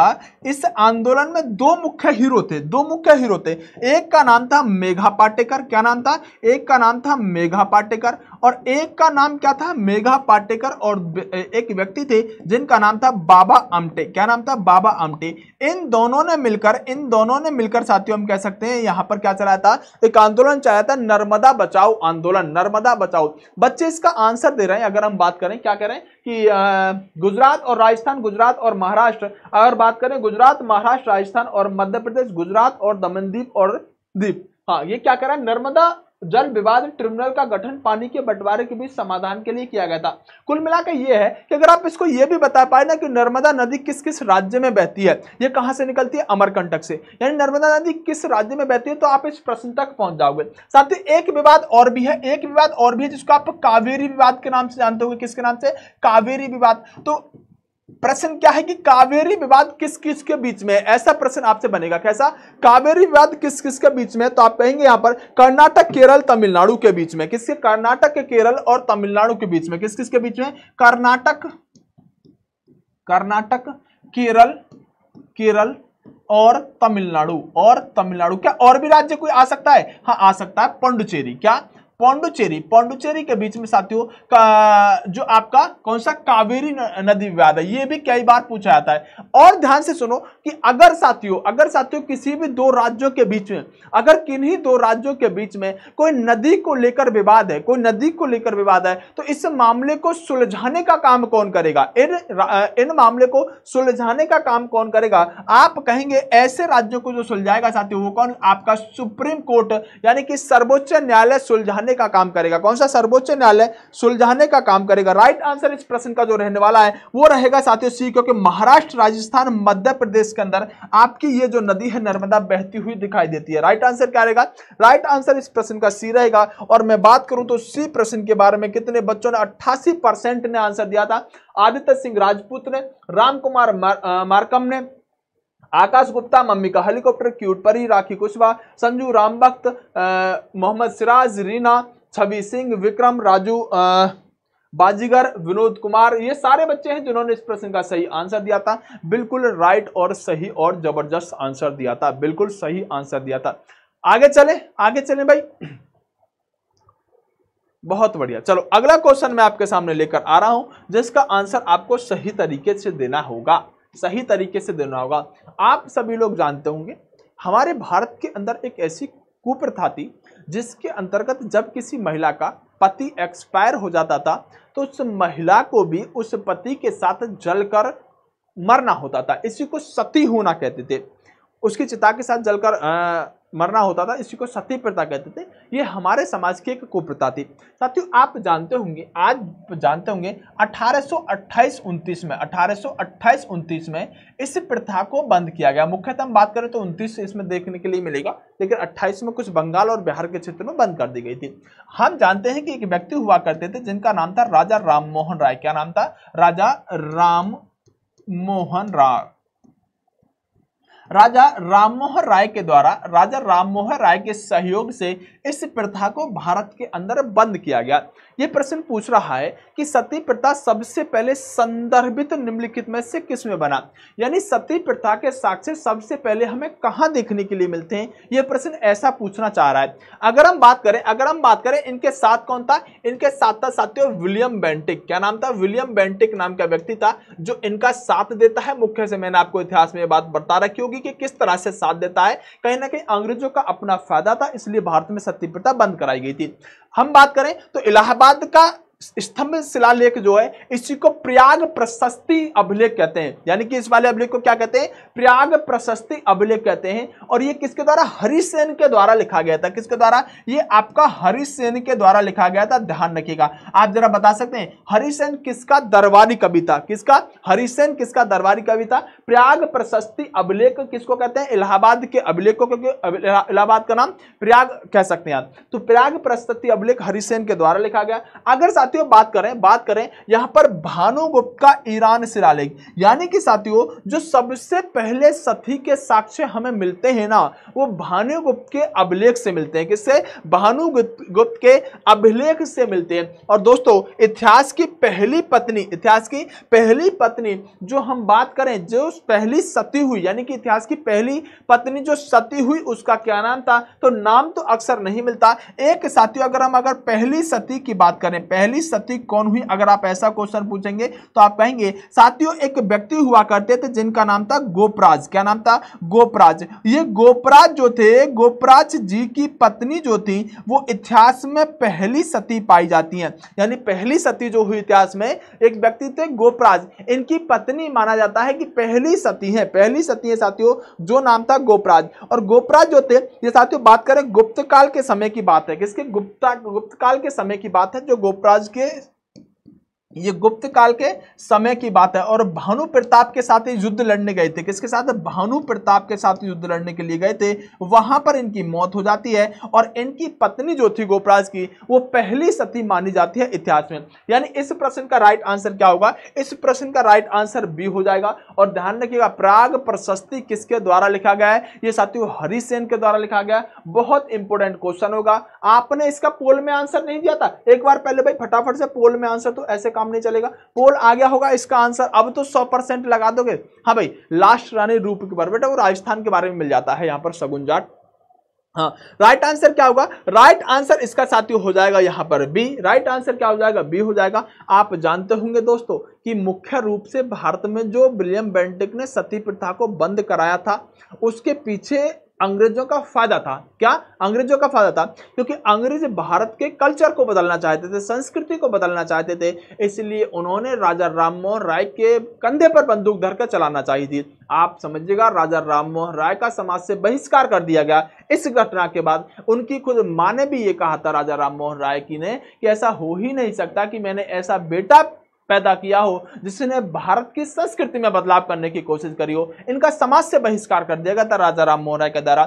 इस आंदोलन में दो मुख्य हीरो थे दो मुख्य हीरो थे एक का नाम था मेघा पाटेकर क्या नाम था एक का नाम था मेघा पाटेकर और एक का नाम क्या था मेघा पाटेकर और एक व्यक्ति थे जिनका नाम था बाबा आमटे क्या नाम था बाबा आमटे इन दोनों ने मिलकर इन दोनों ने मिलकर साथियों हम कह सकते हैं यहां पर क्या चलाया था एक आंदोलन चलाया था नर्मदा बचाओ आंदोलन नर्मदा बचाओ बच्चे इसका आंसर दे रहे हैं अगर हम बात करें क्या कह रहे हैं कि गुजरात और राजस्थान गुजरात और महाराष्ट्र अगर बात करें गुजरात महाराष्ट्र राजस्थान और मध्य प्रदेश गुजरात और दमनदीप और द्वीप हाँ ये क्या कह रहा है नर्मदा जल विवाद ट्रिब्यूनल का गठन पानी के बंटवारे के बीच समाधान के लिए किया गया था कुल मिलाकर यह है कि अगर आप इसको यह भी बता पाए ना कि नर्मदा नदी किस किस राज्य में बहती है यह कहां से निकलती है अमरकंटक से यानी नर्मदा नदी किस राज्य में बहती है तो आप इस प्रश्न तक पहुंच जाओगे साथ ही एक विवाद और भी है एक विवाद और भी है जिसको आप कावेरी विवाद के नाम से जानते हो किसके नाम से कावेरी विवाद तो प्रश्न क्या है कि कावेरी विवाद किस किस के बीच में है ऐसा प्रश्न आपसे बनेगा कैसा कावेरी विवाद किस किस के बीच में है तो आप कहेंगे यहां पर कर्नाटक केरल तमिलनाडु के बीच में किसके कर्नाटक के केरल और तमिलनाडु के बीच में किस किस के बीच में कर्नाटक कर्नाटक केरल केरल और तमिलनाडु और तमिलनाडु क्या और भी राज्य कोई आ सकता है हाँ आ सकता है पांडुचेरी क्या पौंडुचेरी पौंडुचेरी के बीच में साथियों जो आपका कौन सा कावेरी नदी विवाद है ये भी कई बार पूछा जाता है और ध्यान से सुनो कि अगर साथियों अगर साथियों किसी भी दो राज्यों के बीच में अगर किन्हीं दो राज्यों के बीच में कोई नदी को लेकर विवाद है कोई नदी को लेकर विवाद है तो इस मामले को सुलझाने का काम कौन करेगा इन इन मामले को सुलझाने का काम कौन करेगा आप कहेंगे ऐसे राज्यों को जो सुलझाएगा साथियों वो कौन आपका सुप्रीम कोर्ट यानी कि सर्वोच्च न्यायालय सुलझाने सुलझाने का काम करेगा कौन सा सर्वोच्च न्यायालय सुलझाने का काम करेगा राइट आंसर इस प्रश्न का जो रहने वाला है वो रहेगा साथियों सी क्योंकि महाराष्ट्र राजस्थान मध्य प्रदेश के अंदर आपकी ये जो नदी है नर्मदा बहती हुई दिखाई देती है राइट आंसर क्या रहेगा राइट आंसर इस प्रश्न का सी रहेगा और मैं बात करूं तो सी प्रश्न के बारे में कितने बच्चों ने अट्ठासी ने आंसर दिया था आदित्य सिंह राजपूत ने राम कुमार मार्कम ने आकाश गुप्ता मम्मी का हेलीकॉप्टर क्यूट परी राखी कुशवाहा संजू रामभक्त मोहम्मद सिराज रीना छवि सिंह विक्रम राजू बाजीगर विनोद कुमार ये सारे बच्चे हैं जिन्होंने इस प्रश्न का सही आंसर दिया था बिल्कुल राइट और सही और जबरदस्त आंसर दिया था बिल्कुल सही आंसर दिया था आगे चले आगे चले भाई बहुत बढ़िया चलो अगला क्वेश्चन मैं आपके सामने लेकर आ रहा हूं जिसका आंसर आपको सही तरीके से देना होगा सही तरीके से देना होगा आप सभी लोग जानते होंगे हमारे भारत के अंदर एक ऐसी कुप्रथा थी जिसके अंतर्गत जब किसी महिला का पति एक्सपायर हो जाता था तो उस महिला को भी उस पति के साथ जलकर मरना होता था इसी को सती होना कहते थे उसकी चिता के साथ जलकर मरना होता था इसी को सती प्रथा कहते थे ये हमारे समाज की एक कुप्रथा थी साथियों आप जानते होंगे आज जानते होंगे 1828 29 में 1828 29 में इस प्रथा को बंद किया गया मुख्यतः हम बात करें तो उनतीस इसमें देखने के लिए मिलेगा लेकिन अट्ठाईस में कुछ बंगाल और बिहार के क्षेत्र में बंद कर दी गई थी हम जानते हैं कि एक व्यक्ति हुआ करते थे जिनका नाम था राजा राम मोहन राय क्या नाम था राजा राम मोहन राय राजा राममोहन राय के द्वारा राजा राममोहन राय के सहयोग से इस प्रथा को भारत के अंदर बंद किया गया ये प्रश्न पूछ रहा है कि सती प्रथा सबसे पहले संदर्भित निम्नलिखित में से किस में बना यानी सती प्रथा के साक्ष्य सबसे पहले हमें कहाँ देखने के लिए मिलते हैं यह प्रश्न ऐसा पूछना चाह रहा है अगर हम बात करें अगर हम बात करें इनके साथ कौन था इनके साथ था साथियों विलियम बेंटिक क्या नाम था विलियम बेंटिक नाम का व्यक्ति था जो इनका साथ देता है मुख्य से मैंने आपको इतिहास में बात बता रखी होगी कि किस तरह से साथ देता है कहीं ना कहीं अंग्रेजों का अपना फायदा था इसलिए भारत में तीव्रता बंद कराई गई थी हम बात करें तो इलाहाबाद का स्तंभ शिलालेख जो है इसी को प्रयाग प्रशस्ति अभिलेख कहते हैं यानी कि इस वाले अभिलेख को क्या कहते हैं प्रयाग प्रशस्ति अभिलेख कहते हैं और ये किसके द्वारा हरिसेन के द्वारा लिखा गया था किसके द्वारा ये आपका हरिसेन के द्वारा लिखा गया था ध्यान रखिएगा आप जरा बता सकते हैं हरिसेन किसका दरबारी कवि था किसका हरिसेन किसका दरबारी कवि था प्रयाग प्रशस्ति अभिलेख किसको कहते हैं इलाहाबाद के अभिलेख को क्योंकि इलाहाबाद का नाम प्रयाग कह सकते हैं आप तो प्रयाग प्रशस्ति अभिलेख हरिसेन के द्वारा लिखा गया अगर साथ साथियों बात करें बात करें यहां पर भानुगुप्त का ईरान शिलालेख यानी कि साथियों जो सबसे पहले सती के साक्ष्य हमें मिलते हैं ना वो भानुगुप्त के अभिलेख से मिलते हैं किससे भानुगुप्त के अभिलेख से मिलते हैं और दोस्तों इतिहास की पहली पत्नी इतिहास की पहली पत्नी जो हम बात करें जो पहली सती हुई यानी कि इतिहास की पहली पत्नी जो सती हुई उसका क्या नाम था तो नाम तो अक्सर नहीं मिलता एक साथियों अगर हम अगर पहली सती की बात करें पहली सती कौन हुई अगर आप ऐसा क्वेश्चन पूछेंगे तो आप कहेंगे साथियों एक व्यक्ति हुआ करते थे जिनका नाम था गोपराज क्या नाम था गोपराज ये गोपराज जो थे गोपराज जी की पत्नी जो थी वो इतिहास में पहली सती पाई जाती है यानी पहली सती जो हुई इतिहास में एक व्यक्ति थे गोपराज इनकी पत्नी माना जाता है कि पहली सती है पहली सती है साथियों जो नाम था गोपराज और गोपराज जो थे ये साथियों बात करें गुप्त काल के समय की बात है किसके गुप्ता गुप्त काल के समय की बात है जो गोपराज ¿sabes qué? ये गुप्त काल के समय की बात है और भानु प्रताप के साथ युद्ध लड़ने गए थे किसके साथ भानु प्रताप के साथ युद्ध लड़ने के लिए गए थे वहां पर इनकी मौत हो जाती है और इनकी पत्नी जो थी गोपराज की वो पहली सती मानी जाती है इतिहास में यानी इस प्रश्न का राइट आंसर क्या होगा इस प्रश्न का राइट आंसर बी हो जाएगा और ध्यान रखिएगा प्राग प्रशस्ति किसके द्वारा लिखा गया है ये साथियों हरिसेन के द्वारा लिखा गया है बहुत इंपॉर्टेंट क्वेश्चन होगा आपने इसका पोल में आंसर नहीं दिया था एक बार पहले भाई फटाफट से पोल में आंसर तो ऐसे काम काम नहीं चलेगा पोल आ गया होगा इसका आंसर अब तो सौ परसेंट लगा दोगे हाँ भाई लास्ट रानी रूप के बारे बेटा वो राजस्थान के बारे में मिल जाता है यहाँ पर सगुन जाट हाँ राइट आंसर क्या होगा राइट आंसर इसका साथी हो जाएगा यहाँ पर बी राइट आंसर क्या हो जाएगा बी हो जाएगा आप जानते होंगे दोस्तों कि मुख्य रूप से भारत में जो विलियम बेंटिक ने सती प्रथा को बंद कराया था उसके पीछे अंग्रेजों का फायदा था क्या अंग्रेजों का फायदा था क्योंकि अंग्रेज भारत के कल्चर को बदलना चाहते थे संस्कृति को बदलना चाहते थे इसलिए उन्होंने राजा राममोहन राय के कंधे पर बंदूक धरकर चलाना चाहिए थी आप समझिएगा राजा राममोहन राय का समाज से बहिष्कार कर दिया गया इस घटना के बाद उनकी खुद माँ ने भी ये कहा था राजा राममोहन राय की ने कि ऐसा हो ही नहीं सकता कि मैंने ऐसा बेटा पैदा किया हो जिसने भारत की संस्कृति में बदलाव करने की कोशिश करी हो इनका समाज से बहिष्कार कर दिया गया था राजा राम मोहन राय के द्वारा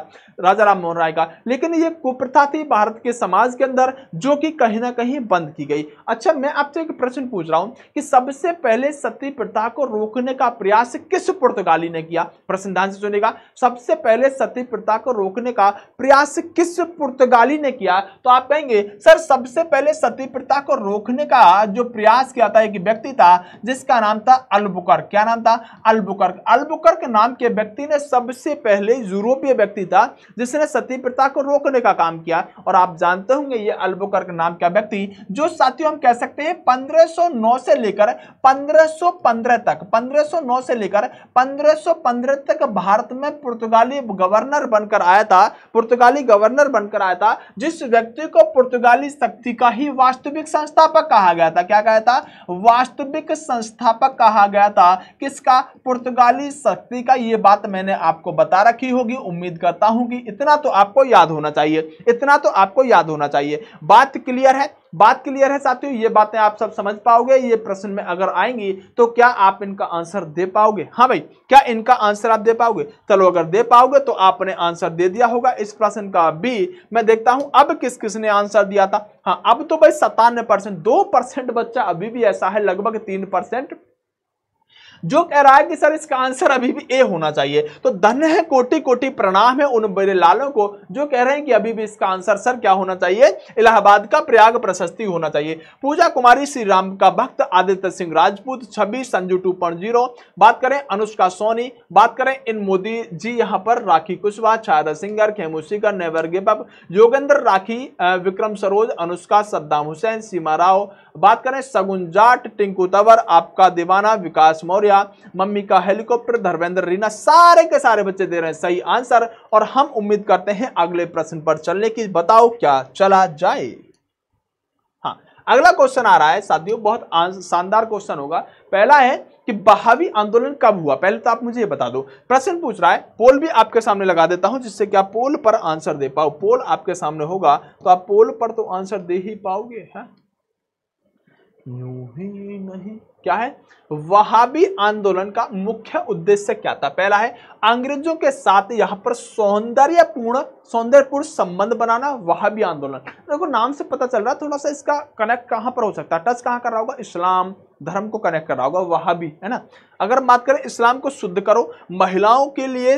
राजा राम मोहन राय का लेकिन ये कुप्रथा थी भारत के समाज के अंदर जो कि कहीं ना कहीं बंद की गई अच्छा मैं आपसे एक प्रश्न पूछ रहा हूँ कि सबसे पहले सती प्रथा को रोकने का प्रयास किस पुर्तगाली ने किया प्रश्न ध्यान से सुनेगा सबसे पहले सती प्रथा को रोकने का प्रयास किस पुर्तगाली ने किया तो आप कहेंगे सर सबसे पहले सती प्रथा को रोकने का जो प्रयास किया था एक व्यक्ति था जिसका नाम था अलबुकर क्या नाम था अलबुकर अलबुकर के नाम के व्यक्ति ने सबसे पहले यूरोपीय व्यक्ति था जिसने सती प्रथा को रोकने का काम किया और आप जानते होंगे ये अलबुकर के नाम का व्यक्ति जो साथियों हम कह सकते हैं पंद्रह से लेकर पंद्रह तक पंद्रह से लेकर पंद्रह तक भारत में पुर्तगाली गवर्नर बनकर आया था पुर्तगाली गवर्नर बनकर आया था जिस व्यक्ति को पुर्तगाली शक्ति का ही वास्तविक संस्थापक कहा गया था क्या कहा था वास्तविक संस्थापक कहा गया था किसका पुर्तगाली शक्ति का ये बात मैंने आपको बता रखी होगी उम्मीद करता हूं कि इतना तो आपको याद होना चाहिए इतना तो आपको याद होना चाहिए बात क्लियर है बात क्लियर है साथियों ये बातें आप सब समझ पाओगे ये प्रश्न में अगर आएंगी तो क्या आप इनका आंसर दे पाओगे हाँ भाई क्या इनका आंसर आप दे पाओगे चलो अगर दे पाओगे तो आपने आंसर दे दिया होगा इस प्रश्न का भी मैं देखता हूं अब किस किसने आंसर दिया था हाँ अब तो भाई सतानवे परसेंट दो परसेंट बच्चा अभी भी ऐसा है लगभग तीन परसेंट जो कह रहा है कि सर इसका आंसर अभी भी ए होना चाहिए तो धन है कोटि कोटि प्रणाम है उन लालों को जो कह रहे हैं कि अभी भी इसका आंसर सर क्या होना चाहिए इलाहाबाद का प्रयाग प्रशस्ति होना चाहिए पूजा कुमारी श्री राम का भक्त आदित्य सिंह राजपूत छब्बीस संजू टू बात करें अनुष्का सोनी बात करें इन मोदी जी यहां पर Rakhi Kushwaha Chhayada singer Khemu singer never गिप योगेंद्र राखी विक्रम सरोज अनुष्का सद्दाम हुसैन सीमा राव बात करें सगुन जाट टिंकू तवर आपका दीवाना विकास मौर्य आर्या मम्मी का हेलीकॉप्टर धर्मेंद्र रीना सारे के सारे बच्चे दे रहे हैं सही आंसर और हम उम्मीद करते हैं अगले प्रश्न पर चलने की बताओ क्या चला जाए हाँ, अगला क्वेश्चन आ रहा है साथियों बहुत शानदार क्वेश्चन होगा पहला है कि बहावी आंदोलन कब हुआ पहले तो आप मुझे ये बता दो प्रश्न पूछ रहा है पोल भी आपके सामने लगा देता हूं जिससे क्या पोल पर आंसर दे पाओ पोल आपके सामने होगा तो आप पोल पर तो आंसर दे ही पाओगे है हाँ? यूं ही नहीं क्या है वहाबी आंदोलन का मुख्य उद्देश्य क्या था पहला है अंग्रेजों के साथ यहाँ पर सौंदर्यपूर्ण सौंदर्यपूर्ण संबंध बनाना वहाबी आंदोलन देखो नाम से पता चल रहा है थोड़ा सा इसका कनेक्ट कहां पर हो सकता है टच कहां कर रहा होगा इस्लाम धर्म को कनेक्ट करा होगा वहाँ भी है ना अगर हम बात करें इस्लाम को शुद्ध करो महिलाओं के लिए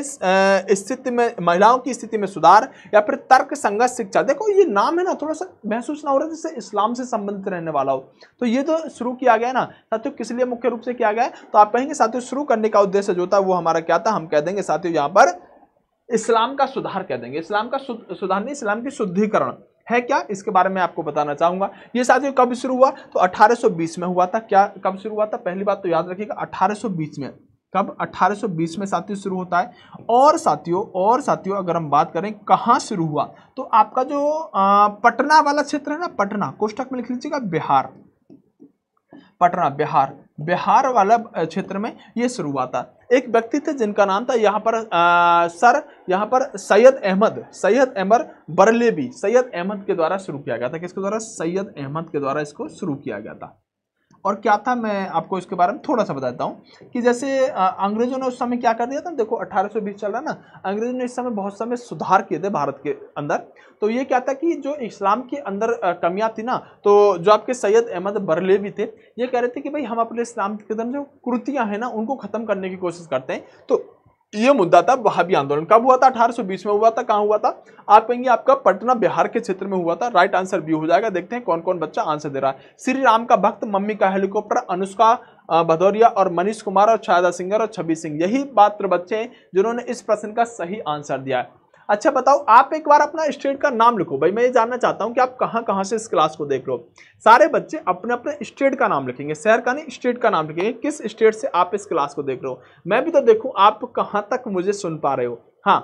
स्थिति में महिलाओं की स्थिति में सुधार या फिर तर्क संगत शिक्षा देखो ये नाम है ना थोड़ा सा महसूस ना हो रहा है जिससे इस्लाम से संबंधित रहने वाला हो तो ये तो शुरू किया गया ना साथियों किस लिए मुख्य रूप से किया गया तो आप कहेंगे साथियों शुरू करने का उद्देश्य जो था वो हमारा क्या था हम कह देंगे साथियों यहाँ पर इस्लाम का सुधार कह देंगे इस्लाम का सुधार नहीं इस्लाम की शुद्धिकरण है क्या इसके बारे में आपको बताना चाहूंगा ये साथियों कब शुरू हुआ तो 1820 में हुआ था क्या कब शुरू हुआ था पहली बात तो याद रखिएगा 1820 में कब 1820 में साथियों शुरू होता है और साथियों और साथियों अगर हम बात करें कहाँ शुरू हुआ तो आपका जो आ, पटना वाला क्षेत्र है ना पटना कोष्टक में लिख लीजिएगा बिहार पटना बिहार बिहार वाला क्षेत्र में ये शुरू हुआ था एक व्यक्ति थे जिनका नाम था यहाँ पर आ, सर यहाँ पर सैयद अहमद सैयद अहमद बरलेबी सैयद अहमद के द्वारा शुरू किया गया था किसके द्वारा सैयद अहमद के द्वारा इसको शुरू किया गया था और क्या था मैं आपको इसके बारे में थोड़ा सा बताता हूँ कि जैसे अंग्रेज़ों ने उस समय क्या कर दिया था देखो अठारह चल रहा ना अंग्रेज़ों ने इस समय बहुत समय सुधार किए थे भारत के अंदर तो ये क्या था कि जो इस्लाम के अंदर कमियाँ थी ना तो जो आपके सैयद अहमद बरले भी थे ये कह रहे थे कि भाई हम अपने इस्लाम के अंदर जो कुर्तियाँ हैं ना उनको ख़त्म करने की कोशिश करते हैं तो ये मुद्दा था वहाबी आंदोलन कब हुआ था 1820 में हुआ था कहाँ हुआ था आप कहेंगे आपका पटना बिहार के क्षेत्र में हुआ था राइट आंसर बी हो जाएगा देखते हैं कौन कौन बच्चा आंसर दे रहा है श्री राम का भक्त मम्मी का हेलीकॉप्टर अनुष्का भदौरिया और मनीष कुमार और छायदा सिंगर और छबी सिंह यही पात्र बच्चे हैं जिन्होंने इस प्रश्न का सही आंसर दिया है अच्छा बताओ आप एक बार अपना स्टेट का नाम लिखो भाई मैं ये जानना चाहता हूँ कि आप कहाँ कहाँ से इस क्लास को देख रहे हो सारे बच्चे अपने अपने स्टेट का नाम लिखेंगे शहर का नहीं स्टेट का नाम लिखेंगे किस स्टेट से आप इस क्लास को देख रहे हो मैं भी तो देखूँ आप कहाँ तक मुझे सुन पा रहे हो हाँ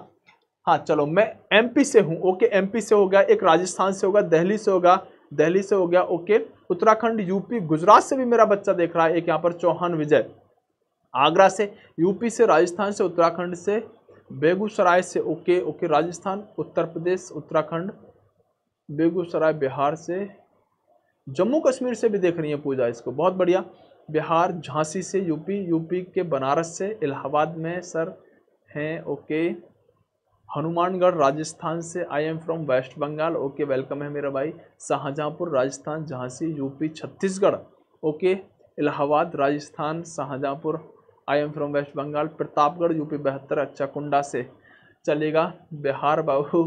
हाँ चलो मैं एम से हूँ ओके एम से हो गया एक राजस्थान से होगा दिल्ली से होगा दिल्ली से हो गया ओके उत्तराखंड यूपी गुजरात से भी मेरा बच्चा देख रहा है एक यहाँ पर चौहान विजय आगरा से यूपी से राजस्थान से उत्तराखंड से बेगूसराय से ओके ओके राजस्थान उत्तर प्रदेश उत्तराखंड बेगूसराय बिहार से जम्मू कश्मीर से भी देख रही है पूजा इसको बहुत बढ़िया बिहार झांसी से यूपी यूपी के बनारस से इलाहाबाद में सर हैं ओके हनुमानगढ़ राजस्थान से I am from West Bengal okay welcome है मेरा भाई Shahjahanpur Rajasthan Jhansi UP Chhattisgarh okay Allahabad Rajasthan Shahjahanpur I am from West Bengal Pratapgarh UP बहत्तर अच्छा कुंडा से चलेगा बिहार बाबू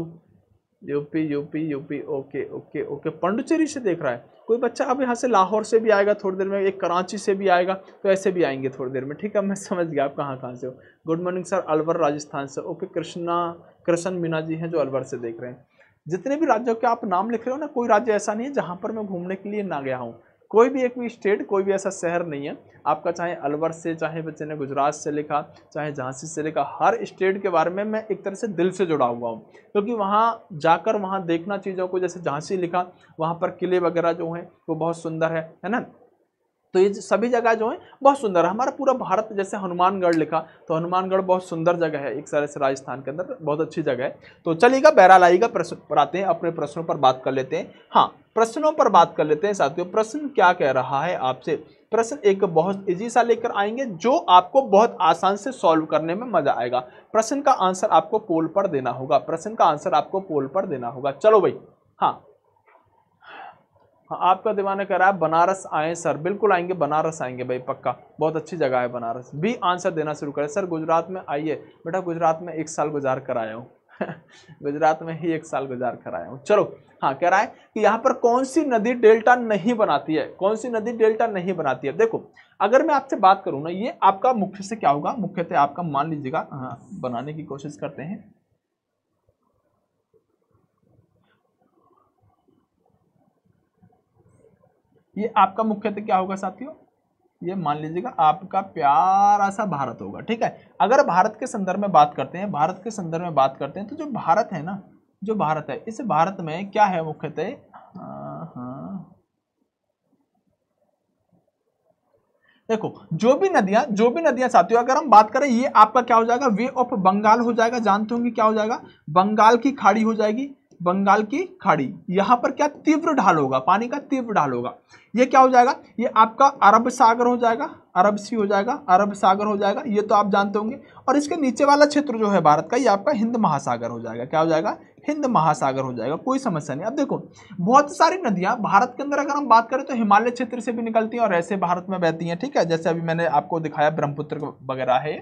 UP UP UP okay okay okay Puducherry से देख रहा है कोई बच्चा अब यहाँ से लाहौर से भी आएगा थोड़ी देर में एक कराची से भी आएगा तो ऐसे भी आएंगे थोड़ी देर में ठीक है मैं समझ गया आप कहाँ कहाँ से हो good morning sir Alwar Rajasthan से ओके कृष्णा कृष्ण मीना जी हैं जो अलवर से देख रहे हैं जितने भी राज्यों के आप नाम लिख रहे हो ना कोई राज्य ऐसा नहीं है जहाँ पर मैं घूमने के लिए ना गया हूँ कोई भी एक भी स्टेट कोई भी ऐसा शहर नहीं है आपका चाहे अलवर से चाहे बच्चे ने गुजरात से लिखा चाहे झांसी से लिखा हर स्टेट के बारे में मैं एक तरह से दिल से जुड़ा हुआ हूँ क्योंकि तो वहाँ जाकर वहाँ देखना चीज़ों को जैसे झांसी लिखा वहाँ पर किले वगैरह जो हैं वो बहुत सुंदर है है ना तो ये सभी जगह जो है बहुत सुंदर है हमारा पूरा भारत जैसे हनुमानगढ़ लिखा तो हनुमानगढ़ बहुत सुंदर जगह है एक तरह से राजस्थान के अंदर बहुत अच्छी जगह है तो चलिएगा बहरहाल आइएगा प्रश्न पर आते हैं अपने प्रश्नों पर बात कर लेते हैं हाँ प्रश्नों पर बात कर लेते हैं साथियों प्रश्न क्या कह रहा है आपसे प्रश्न एक बहुत इजी सा लेकर आएंगे जो आपको बहुत आसान से सॉल्व करने में मजा आएगा प्रश्न का आंसर आपको पोल पर देना होगा प्रश्न का आंसर आपको पोल पर देना होगा चलो भाई हाँ हाँ आपका दीवाना कह रहा है बनारस आए सर बिल्कुल आएंगे बनारस आएंगे भाई पक्का बहुत अच्छी जगह है बनारस भी आंसर देना शुरू करें सर गुजरात में आइए बेटा गुजरात में एक साल गुजार कर आया हूँ [LAUGHS] गुजरात में ही एक साल गुजार कर आया हूँ चलो हाँ कह रहा है कि यहाँ पर कौन सी नदी डेल्टा नहीं बनाती है कौन सी नदी डेल्टा नहीं बनाती है देखो अगर मैं आपसे बात करूँ ना ये आपका मुख्य से क्या होगा मुख्यतः आपका मान लीजिएगा हाँ बनाने की कोशिश करते हैं ये आपका मुख्यतः क्या होगा साथियों ये मान लीजिएगा आपका प्यारा सा भारत होगा ठीक है अगर भारत के संदर्भ में बात करते हैं भारत के संदर्भ में बात करते हैं तो जो भारत है ना जो भारत है इस भारत में क्या है मुख्यतः हाँ। देखो जो भी नदियां जो भी नदियां साथियों अगर हम बात करें ये आपका क्या हो जाएगा वे ऑफ बंगाल हो जाएगा जानते होंगे क्या हो जाएगा बंगाल की खाड़ी हो जाएगी बंगाल की खाड़ी यहाँ पर क्या तीव्र ढाल होगा पानी का तीव्र ढाल होगा ये क्या हो जाएगा ये आपका अरब सागर हो जाएगा अरब सी हो जाएगा अरब सागर हो जाएगा ये तो आप जानते होंगे और इसके नीचे वाला क्षेत्र जो है भारत का ये आपका हिंद महासागर हो जाएगा क्या हो जाएगा हिंद महासागर हो जाएगा कोई समस्या नहीं अब देखो बहुत सारी नदियां भारत के अंदर अगर हम बात करें तो हिमालय क्षेत्र से भी निकलती हैं और ऐसे भारत में बहती हैं ठीक है जैसे अभी मैंने आपको दिखाया ब्रह्मपुत्र वगैरह है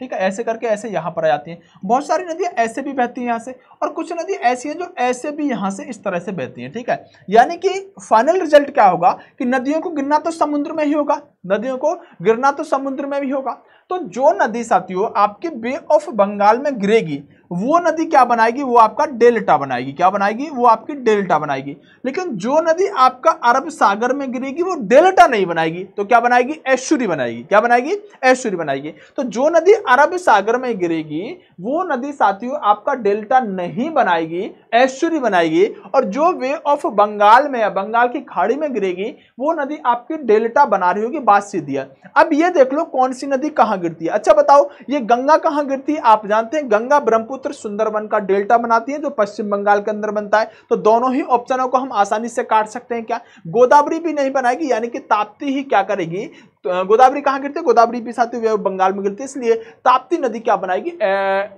ठीक है ऐसे करके ऐसे यहाँ पर आ जाती हैं बहुत सारी नदियाँ ऐसे भी बहती हैं यहाँ से और कुछ नदियाँ ऐसी हैं जो ऐसे भी यहाँ से इस तरह से बहती हैं ठीक है यानी कि फाइनल रिजल्ट क्या होगा कि नदियों को गिरना तो समुद्र में ही होगा नदियों को गिरना तो समुद्र में भी होगा तो जो नदी साथियों आपके बे ऑफ बंगाल में गिरेगी वो नदी क्या बनाएगी वो आपका डेल्टा बनाएगी क्या बनाएगी वो आपकी डेल्टा बनाएगी लेकिन जो नदी आपका अरब सागर में गिरेगी वो डेल्टा नहीं बनाएगी तो क्या बनाएगी ऐश्वरी बनाएगी क्या बनाएगी ऐश्वरी बनाएगी तो जो नदी अरब सागर में गिरेगी वो नदी साथियों आपका डेल्टा नहीं बनाएगी ऐश्वरी बनाएगी और जो वे ऑफ बंगाल में बंगाल की खाड़ी में गिरेगी वो नदी आपकी डेल्टा बना रही होगी बात सीधी अब ये देख लो कौन सी नदी कहाँ गिरती है अच्छा बताओ ये गंगा कहाँ गिरती है आप जानते हैं गंगा ब्रह्मपुत्र सुंदरवन का डेल्टा बनाती है जो पश्चिम बंगाल के अंदर बनता है तो दोनों ही ऑप्शनों को हम आसानी से काट सकते हैं क्या गोदावरी भी नहीं बनाएगी यानी कि ताप्ती ही क्या करेगी तो गोदावरी कहाँ गिरती है गोदावरी साथ हुए बंगाल में गिरती है इसलिए ताप्ती नदी क्या बनाएगी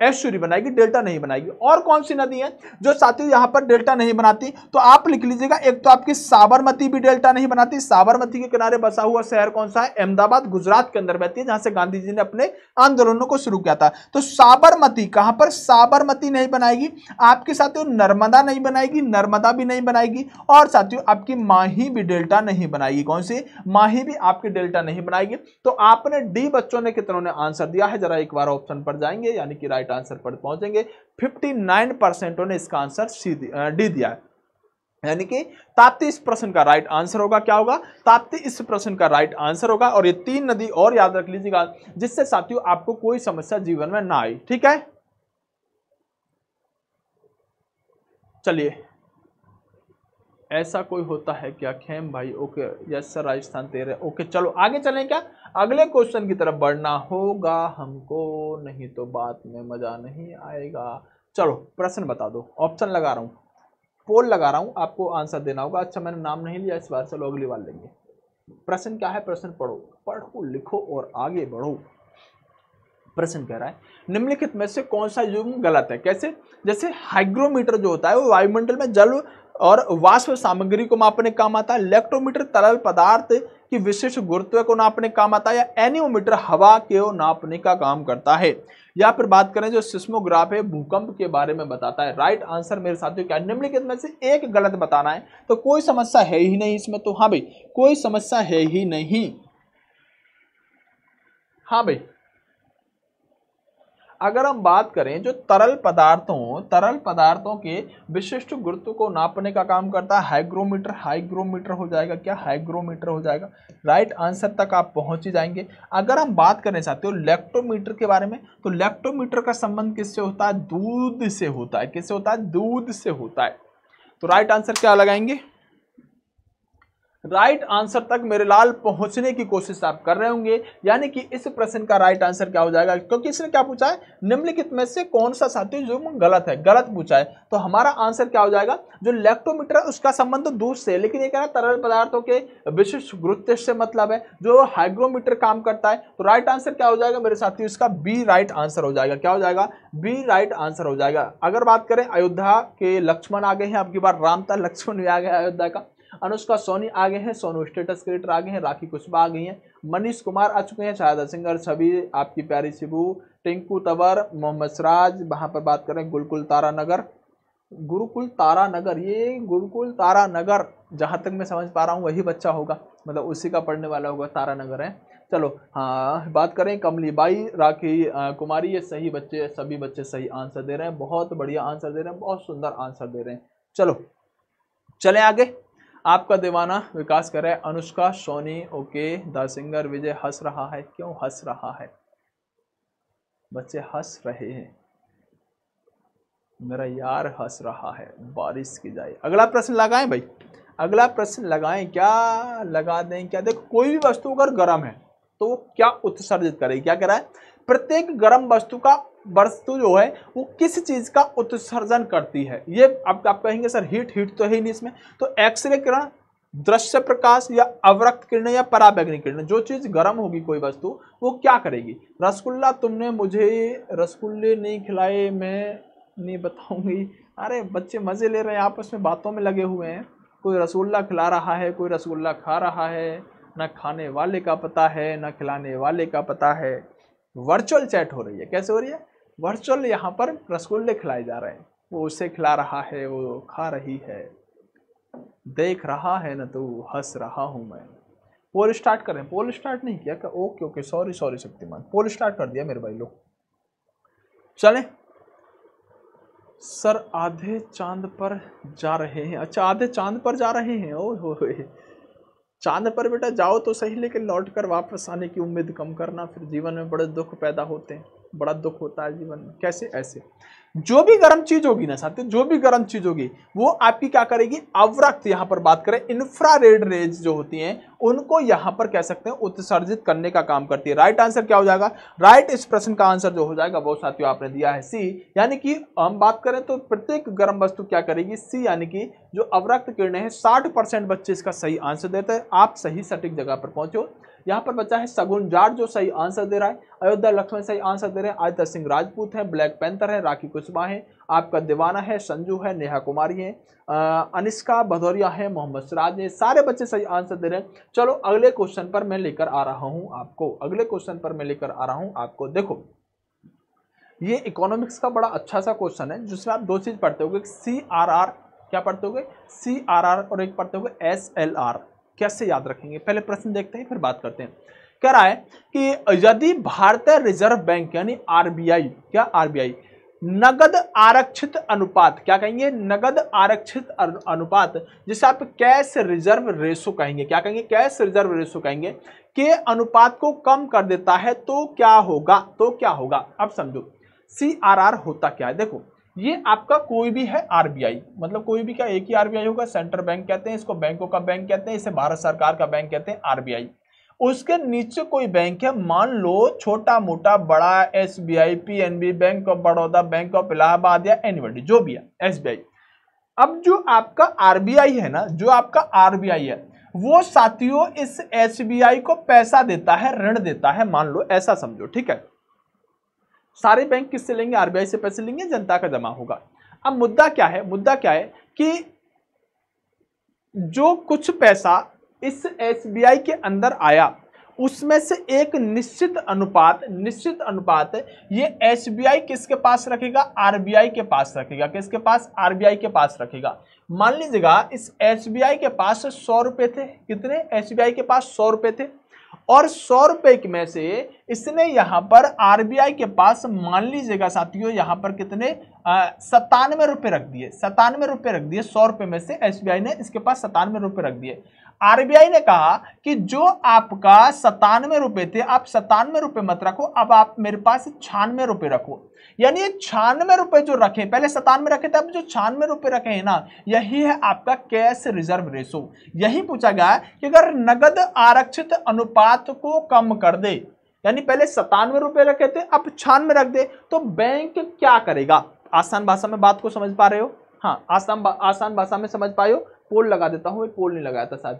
ऐश्वरी बनाएगी डेल्टा नहीं बनाएगी और कौन सी नदी है जो साथियों यहाँ पर डेल्टा नहीं बनाती तो आप लिख लीजिएगा एक तो आपकी साबरमती भी डेल्टा नहीं बनाती साबरमती के किनारे बसा हुआ शहर कौन सा है अहमदाबाद गुजरात के अंदर बहती है जहां से गांधी जी ने अपने आंदोलनों को शुरू किया था तो साबरमती कहाँ पर साबरमती नहीं बनाएगी आपके साथियों नर्मदा नहीं बनाएगी नर्मदा भी नहीं बनाएगी और साथियों आपकी माही भी डेल्टा नहीं बनाएगी कौन सी माही भी आपकी डेल्टा नहीं नहीं बनाएगी तो आपने डी बच्चों ने कितनों ने आंसर दिया है जरा एक बार ऑप्शन पर जाएंगे यानी कि राइट आंसर पर पहुंचेंगे 59 परसेंटों ने इसका आंसर सी डी दिया है यानी कि ताप्ती इस प्रश्न का राइट आंसर होगा क्या होगा ताप्ती इस प्रश्न का राइट आंसर होगा और ये तीन नदी और याद रख लीजिएगा जिससे साथियों आपको कोई समस्या जीवन में ना आई ठीक है चलिए ऐसा कोई होता है क्या खेम भाई ओके यस सर राजस्थान तेरे ओके चलो आगे चलें क्या अगले क्वेश्चन की तरफ बढ़ना होगा हमको नहीं तो बात में मज़ा नहीं आएगा चलो प्रश्न बता दो ऑप्शन लगा रहा हूँ पोल लगा रहा हूँ आपको आंसर देना होगा अच्छा मैंने नाम नहीं लिया इस बार चलो अगली बार लेंगे प्रश्न क्या है प्रश्न पढ़ो पढ़ो लिखो और आगे बढ़ो प्रश्न कह रहा है निम्नलिखित में से कौन सा युग्म गलत है कैसे जैसे हाइग्रोमीटर जो होता है वो वायुमंडल में जल और वाष्प सामग्री को मापने काम आता है इलेक्ट्रोमीटर तरल पदार्थ की विशिष्ट गुरुत्व को नापने काम आता है या एनियोमीटर हवा के नापने का काम करता है या फिर बात करें जो सिस्मोग्राफ है भूकंप के बारे में बताता है राइट आंसर मेरे साथियों क्या निम्नलिखित में से एक गलत बताना है तो कोई समस्या है ही नहीं इसमें तो हाँ भाई कोई समस्या है ही नहीं हाँ भाई अगर हम बात करें जो तरल पदार्थों तरल पदार्थों के विशिष्ट गुरुत्व को नापने का काम करता है हाइग्रोमीटर हाइग्रोमीटर हो जाएगा क्या हाइग्रोमीटर हो जाएगा राइट आंसर तक आप पहुंच ही जाएंगे अगर हम बात करना चाहते हो लेक्टोमीटर के बारे में तो लेक्टोमीटर का संबंध किससे होता है दूध से होता है किससे होता है दूध से होता है तो राइट आंसर क्या लगाएंगे राइट आंसर तक मेरे लाल पहुंचने की कोशिश आप कर रहे होंगे यानी कि इस प्रश्न का राइट आंसर क्या हो जाएगा क्योंकि इसने क्या पूछा है निम्नलिखित में से कौन सा साथी जो गलत है गलत पूछा है तो हमारा आंसर क्या हो जाएगा जो लेक्टोमीटर है उसका संबंध दूध से लेकिन ये कह रहा है तरल पदार्थों के विशिष्ट गुरुत्व से मतलब है जो हाइग्रोमीटर काम करता है तो राइट आंसर क्या हो जाएगा मेरे साथी उसका बी राइट आंसर हो जाएगा क्या हो जाएगा बी राइट आंसर हो जाएगा अगर बात करें अयोध्या के लक्ष्मण आ गए हैं अब बार राम था लक्ष्मण भी आ गया अयोध्या का अनुष्का सोनी आगे हैं सोनू स्टेटस क्रिएटर आगे हैं राखी कुशवा आ गई हैं मनीष कुमार आ चुके हैं शारदा सिंगर छवि आपकी प्यारी शिबू टिंकू तवर मोहम्मद सराज वहाँ पर बात करें गुलकुल तारा नगर गुरुकुल तारा नगर ये गुरुकुल तारा नगर जहाँ तक मैं समझ पा रहा हूँ वही बच्चा होगा मतलब उसी का पढ़ने वाला होगा तारा नगर है चलो हाँ बात करें कमली बाई राखी आ, कुमारी ये सही बच्चे सभी बच्चे सही आंसर दे रहे हैं बहुत बढ़िया आंसर दे रहे हैं बहुत सुंदर आंसर दे रहे हैं चलो चलें आगे आपका दीवाना विकास कर रहा है Anushka Soni okay the singer Vijay हंस रहा है क्यों हंस रहा है बच्चे हंस रहे हैं मेरा यार हंस रहा है बारिश की जाए अगला प्रश्न लगाएं भाई अगला प्रश्न लगाएं क्या लगा दें क्या देखो कोई भी वस्तु अगर गर्म है तो वो क्या उत्सर्जित करेगी क्या कह रहा है प्रत्येक गर्म वस्तु का वस्तु तो जो है वो किस चीज़ का उत्सर्जन करती है ये आप आप कहेंगे सर हीट हीट तो है ही नहीं इसमें तो एक्सरे किरण दृश्य प्रकाश या अवरक्त किरण या पराबैग्निक किरण जो चीज़ गर्म होगी कोई वस्तु वो क्या करेगी रसगुल्ला तुमने मुझे रसगुल्ले नहीं खिलाए मैं नहीं बताऊंगी अरे बच्चे मज़े ले रहे हैं आपस में बातों में लगे हुए हैं कोई रसगुल्ला खिला रहा है कोई रसगुल्ला खा रहा है ना खाने वाले का पता है ना खिलाने वाले का पता है वर्चुअल चैट हो रही है कैसे हो रही है वर्चुअल यहाँ पर रसगुल्ले खिलाए जा रहे हैं वो उसे खिला रहा है वो खा रही है देख रहा है ना तो हंस रहा हूँ मैं पोल स्टार्ट करें पोल स्टार्ट नहीं किया okay okay sorry sorry Shaktimaan poll start कर दिया मेरे भाई लोग चलें सर आधे चांद पर जा रहे हैं अच्छा आधे चांद पर जा रहे हैं ओ हो चांद पर बेटा जाओ तो सही लेकिन लौट कर वापस आने की उम्मीद कम करना फिर जीवन में बड़े दुख पैदा होते हैं बड़ा दुख होता है जीवन में कैसे ऐसे जो भी गर्म चीज होगी ना साथियों जो भी गर्म चीज होगी वो आपकी क्या करेगी अवरक्त यहां पर बात करें रेड रेज जो होती हैं उनको यहाँ पर कह सकते हैं उत्सर्जित करने का काम करती है राइट आंसर क्या हो जाएगा राइट इस प्रश्न का आंसर जो हो जाएगा वो साथियों आपने दिया है सी यानी कि हम बात करें तो प्रत्येक गर्म वस्तु क्या करेगी सी यानी कि जो अवरक्त किरणें हैं साठ बच्चे इसका सही आंसर देते हैं आप सही सटीक जगह पर पहुंचो यहाँ पर बच्चा है सगुन जाट जो सही आंसर दे रहा है अयोध्या लक्ष्मण सही आंसर दे रहे हैं आदित्य सिंह राजपूत है ब्लैक पैंथर है राखी कुशवा है आपका दीवाना है संजू है नेहा कुमारी है अनिष्का भदौरिया है मोहम्मद सिराज है सारे बच्चे सही आंसर दे रहे हैं चलो अगले क्वेश्चन पर मैं लेकर आ रहा हूँ आपको अगले क्वेश्चन पर मैं लेकर आ रहा हूँ आपको देखो ये इकोनॉमिक्स का बड़ा अच्छा सा क्वेश्चन है जिसमें आप दो चीज़ पढ़ते हो सी आर आर क्या पढ़ते हो सी आर आर और एक पढ़ते हो एस एल आर कैसे याद रखेंगे पहले प्रश्न देखते हैं फिर बात करते हैं कह रहा है कि यदि भारतीय रिजर्व बैंक यानी आरबीआई क्या आरबीआई नगद आरक्षित अनुपात क्या कहेंगे नगद आरक्षित अनुपात जिसे आप कैश रिजर्व रेशो कहेंगे क्या कहेंगे कैश रिजर्व रेशो कहेंगे के अनुपात को कम कर देता है तो क्या होगा तो क्या होगा अब समझो सी आर आर होता क्या है देखो ये आपका कोई भी है आरबीआई मतलब कोई भी क्या एक ही आरबीआई होगा सेंट्रल बैंक कहते हैं इसको बैंकों का बैंक कहते हैं इसे भारत सरकार का बैंक कहते हैं आरबीआई उसके नीचे कोई बैंक है मान लो छोटा मोटा बड़ा S B I P N B bank of Baroda bank of Allahabad या एनबीडी जो भी है एस अब जो आपका आरबीआई है ना जो आपका आरबीआई है वो साथियों इस एस को पैसा देता है ऋण देता है मान लो ऐसा समझो ठीक है सारे बैंक किससे लेंगे आरबीआई से पैसे लेंगे जनता का जमा होगा अब मुद्दा क्या है मुद्दा क्या है कि जो कुछ पैसा इस एसबीआई के अंदर आया उसमें से एक निश्चित अनुपात निश्चित अनुपात ये एस किसके पास रखेगा आरबीआई के पास रखेगा किसके पास आरबीआई के पास रखेगा मान लीजिएगा इस एस के पास सौ रुपए थे कितने एस के पास सौ रुपए थे और सौ रुपए में से इसने यहां पर आरबीआई के पास मान लीजिएगा साथियों यहां पर कितने सतानवे रुपए रख दिए सतानवे रुपए रख दिए सौ रुपए में से एसबीआई ने इसके पास सतानवे रुपए रख दिए आरबीआई ने कहा कि जो आपका सतानवे रुपए थे आप सतानवे रुपए मत रखो अब आप मेरे पास छानवे रुपए रखो यानी छानवे छियानवे रुपए जो रखे पहले सतानवे रखे थे अब जो छानवे रुपए रखे हैं ना यही है आपका कैश रिजर्व रेशो यही पूछा गया कि अगर नगद आरक्षित अनुपात को कम कर दे यानी पहले सतानवे रुपए रखे थे अब छानवे रख दे तो बैंक क्या करेगा आसान भाषा में बात को समझ पा रहे हो हाँ आसान आसान भाषा में समझ पाए हो पोल लगा देता हूँ पोल नहीं लगाया था शायद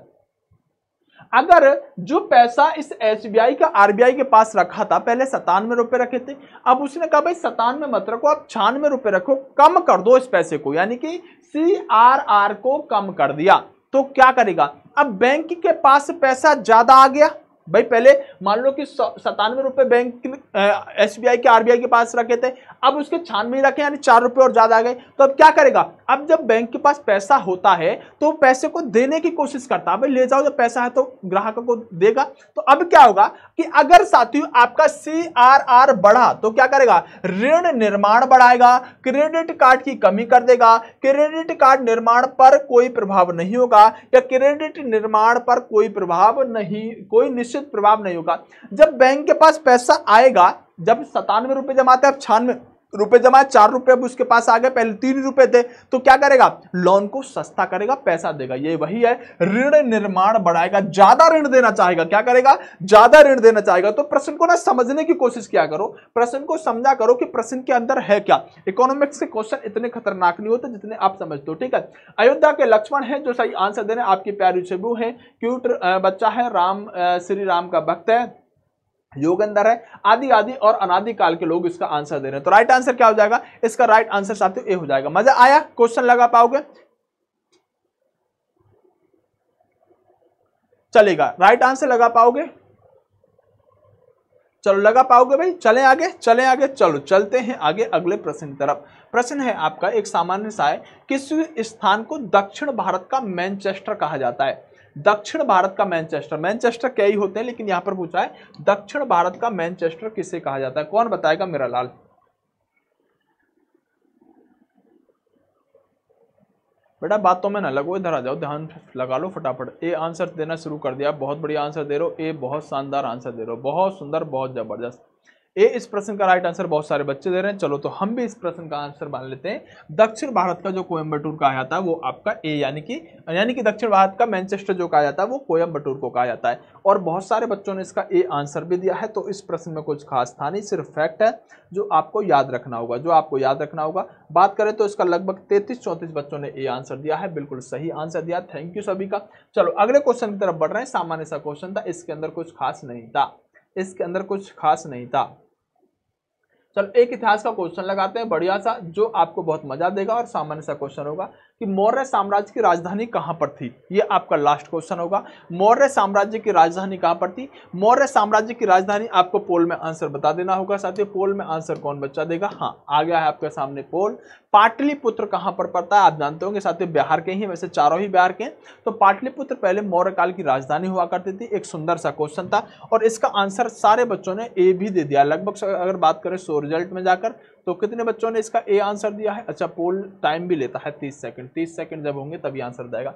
अगर जो पैसा इस एस का आरबीआई के पास रखा था पहले सतानवे रुपए रखे थे अब उसने कहा भाई सतानवे मत रखो आप छियानवे रुपए रखो कम कर दो इस पैसे को यानी कि सी आर आर को कम कर दिया तो क्या करेगा अब बैंक के पास पैसा ज्यादा आ गया भाई पहले मान लो कि सतानवे रुपए बैंक एस बी आई के आर के पास रखे थे अब उसके छानवे रखे यानी चार रुपए और ज्यादा आ गए तो अब क्या करेगा अब जब बैंक के पास पैसा होता है तो पैसे को देने की कोशिश करता है भाई ले जाओ जब पैसा है तो ग्राहक को देगा तो अब क्या होगा कि अगर साथियों आपका सी आर आर बढ़ा तो क्या करेगा ऋण निर्माण बढ़ाएगा क्रेडिट कार्ड की कमी कर देगा क्रेडिट कार्ड निर्माण पर कोई प्रभाव नहीं होगा या क्रेडिट निर्माण पर कोई प्रभाव नहीं कोई निश्चित निश्चित प्रभाव नहीं होगा जब बैंक के पास पैसा आएगा जब सतानवे रुपये जमाते हैं आप छियानवे रुपए जमा चार रुपए अब उसके पास आ गए पहले तीन रुपए थे तो क्या करेगा लोन को सस्ता करेगा पैसा देगा ये वही है ऋण निर्माण बढ़ाएगा ज्यादा ऋण देना चाहेगा क्या करेगा ज्यादा ऋण देना चाहेगा तो प्रश्न को ना समझने की कोशिश क्या करो प्रश्न को समझा करो कि प्रश्न के अंदर है क्या इकोनॉमिक्स के क्वेश्चन इतने खतरनाक नहीं होते जितने आप समझते हो ठीक है अयोध्या के लक्ष्मण है जो सही आंसर देने आपकी प्यारी छबू है क्यूट बच्चा है राम श्री राम का भक्त है योग अंदर है आदि आदि और अनादि काल के लोग इसका आंसर दे रहे हैं तो राइट आंसर क्या हो जाएगा इसका राइट आंसर साथियों ए हो जाएगा मजा आया क्वेश्चन लगा पाओगे चलेगा राइट आंसर लगा पाओगे चलो लगा पाओगे भाई चले आगे चले आगे चलो चलते हैं आगे अगले प्रश्न की तरफ प्रश्न है आपका एक सामान्य सा है किस स्थान को दक्षिण भारत का मैनचेस्टर कहा जाता है दक्षिण भारत का मैनचेस्टर मैनचेस्टर कई होते हैं लेकिन यहां पर पूछा है दक्षिण भारत का मैनचेस्टर किसे कहा जाता है कौन बताएगा मेरा लाल बेटा बातों में ना लगो इधर आ जाओ ध्यान लगा लो फटाफट ए आंसर देना शुरू कर दिया बहुत बढ़िया आंसर दे रहे हो ए बहुत शानदार आंसर दे रहे हो बहुत सुंदर बहुत ज़बरदस्त ए इस प्रश्न का राइट आंसर बहुत सारे बच्चे दे रहे हैं चलो तो हम भी इस प्रश्न का आंसर मान लेते हैं दक्षिण भारत का जो कोयम्बटूर कहा जाता है वो आपका ए यानी कि यानी कि दक्षिण भारत का मैनचेस्टर जो कहा जाता है वो कोयम्बटूर को कहा जाता है और बहुत सारे बच्चों ने इसका ए आंसर भी दिया है तो इस प्रश्न में कुछ खास था नहीं सिर्फ फैक्ट है जो आपको याद रखना होगा जो आपको याद रखना होगा बात करें तो इसका लगभग तैंतीस चौंतीस बच्चों ने ए आंसर दिया है बिल्कुल सही आंसर दिया थैंक यू सभी का चलो अगले क्वेश्चन की तरफ बढ़ रहे हैं सामान्य सा क्वेश्चन था इसके अंदर कुछ खास नहीं था इसके अंदर कुछ खास नहीं था चलो एक इतिहास का क्वेश्चन लगाते हैं बढ़िया सा जो आपको बहुत मजा देगा और सामान्य सा क्वेश्चन होगा कि मौर्य साम्राज्य की राजधानी कहाँ पर थी ये आपका लास्ट क्वेश्चन होगा मौर्य साम्राज्य की राजधानी कहाँ पर थी मौर्य साम्राज्य की राजधानी आपको पोल में आंसर बता देना होगा साथियों पोल में आंसर कौन बच्चा देगा हाँ आ गया है आपके सामने पोल पाटलिपुत्र कहाँ पर पड़ता है आप जानते होंगे साथियों बिहार के ही वैसे चारों ही बिहार के तो पाटलिपुत्र पहले मौर्य काल की राजधानी हुआ करती थी एक सुंदर सा क्वेश्चन था और इसका आंसर सारे बच्चों ने ए भी दे दिया लगभग अगर बात करें सो रिजल्ट में जाकर तो कितने बच्चों ने इसका ए आंसर दिया है अच्छा पोल टाइम भी लेता है तीस सेकंड तीस सेकंड जब होंगे तभी आंसर देगा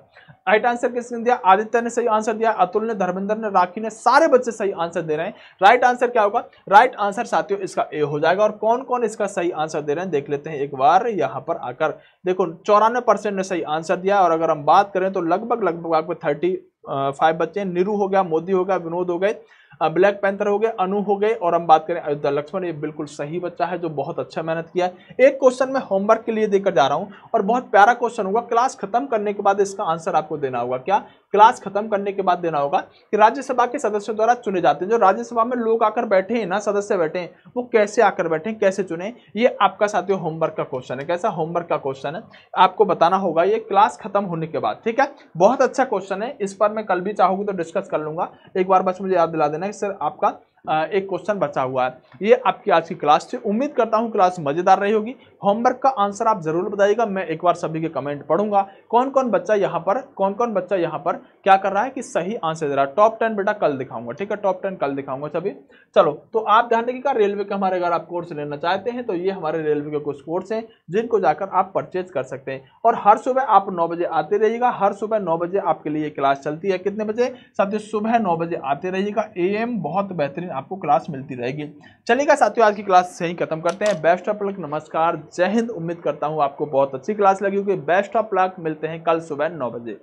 राइट आंसर किसने दिया आदित्य ने सही आंसर दिया अतुल ने धर्मेंद्र ने राखी ने सारे बच्चे सही आंसर दे रहे हैं राइट आंसर क्या होगा राइट आंसर साथियों इसका ए हो जाएगा और कौन कौन इसका सही आंसर दे रहे हैं देख लेते हैं एक बार यहाँ पर आकर देखो चौरानवे ने सही आंसर दिया और अगर हम बात करें तो लगभग लगभग आपको थर्टी फाइव बच्चे नीरू हो गया मोदी हो गया विनोद हो गए ब्लैक पैंथर हो गए अनु हो गए और हम बात करें अयोध्या लक्ष्मण ये बिल्कुल सही बच्चा है जो बहुत अच्छा मेहनत किया है एक क्वेश्चन मैं होमवर्क के लिए देकर जा रहा हूँ और बहुत प्यारा क्वेश्चन होगा क्लास खत्म करने के बाद इसका आंसर आपको देना होगा क्या क्लास खत्म करने के बाद देना होगा कि राज्यसभा के सदस्यों द्वारा चुने जाते हैं जो राज्यसभा में लोग आकर बैठे हैं ना सदस्य बैठे हैं वो कैसे आकर बैठे हैं कैसे चुने ये आपका साथियों होमवर्क का क्वेश्चन है कैसा होमवर्क का क्वेश्चन है आपको बताना होगा ये क्लास खत्म होने के बाद ठीक है बहुत अच्छा क्वेश्चन है इस पर मैं कल भी चाहूंगी तो डिस्कस कर लूंगा एक बार बस मुझे याद दिला देना है सर आपका एक क्वेश्चन बचा हुआ है ये आपकी आज की क्लास थी उम्मीद करता हूँ क्लास मज़ेदार रही होगी होमवर्क का आंसर आप ज़रूर बताइएगा मैं एक बार सभी के कमेंट पढ़ूंगा कौन कौन बच्चा यहाँ पर कौन कौन बच्चा यहाँ पर क्या कर रहा है कि सही आंसर दे रहा है टॉप टेन बेटा कल दिखाऊंगा ठीक है टॉप टेन कल दिखाऊंगा सभी चलो तो आप ध्यान रखिएगा रेलवे का हमारे अगर आप कोर्स लेना चाहते हैं तो ये हमारे रेलवे के कुछ कोर्स हैं जिनको जाकर आप परचेज कर सकते हैं और हर सुबह आप नौ बजे आते रहिएगा हर सुबह नौ बजे आपके लिए क्लास चलती है कितने बजे साथ ही सुबह नौ बजे आते रहिएगा ए बहुत बेहतरीन आपको क्लास मिलती रहेगी चलेगा साथियों आज की क्लास यहीं खत्म करते हैं बेस्ट ऑफ लक नमस्कार जय हिंद उम्मीद करता हूँ आपको बहुत अच्छी क्लास लगी होगी बेस्ट ऑफ लक मिलते हैं कल सुबह नौ बजे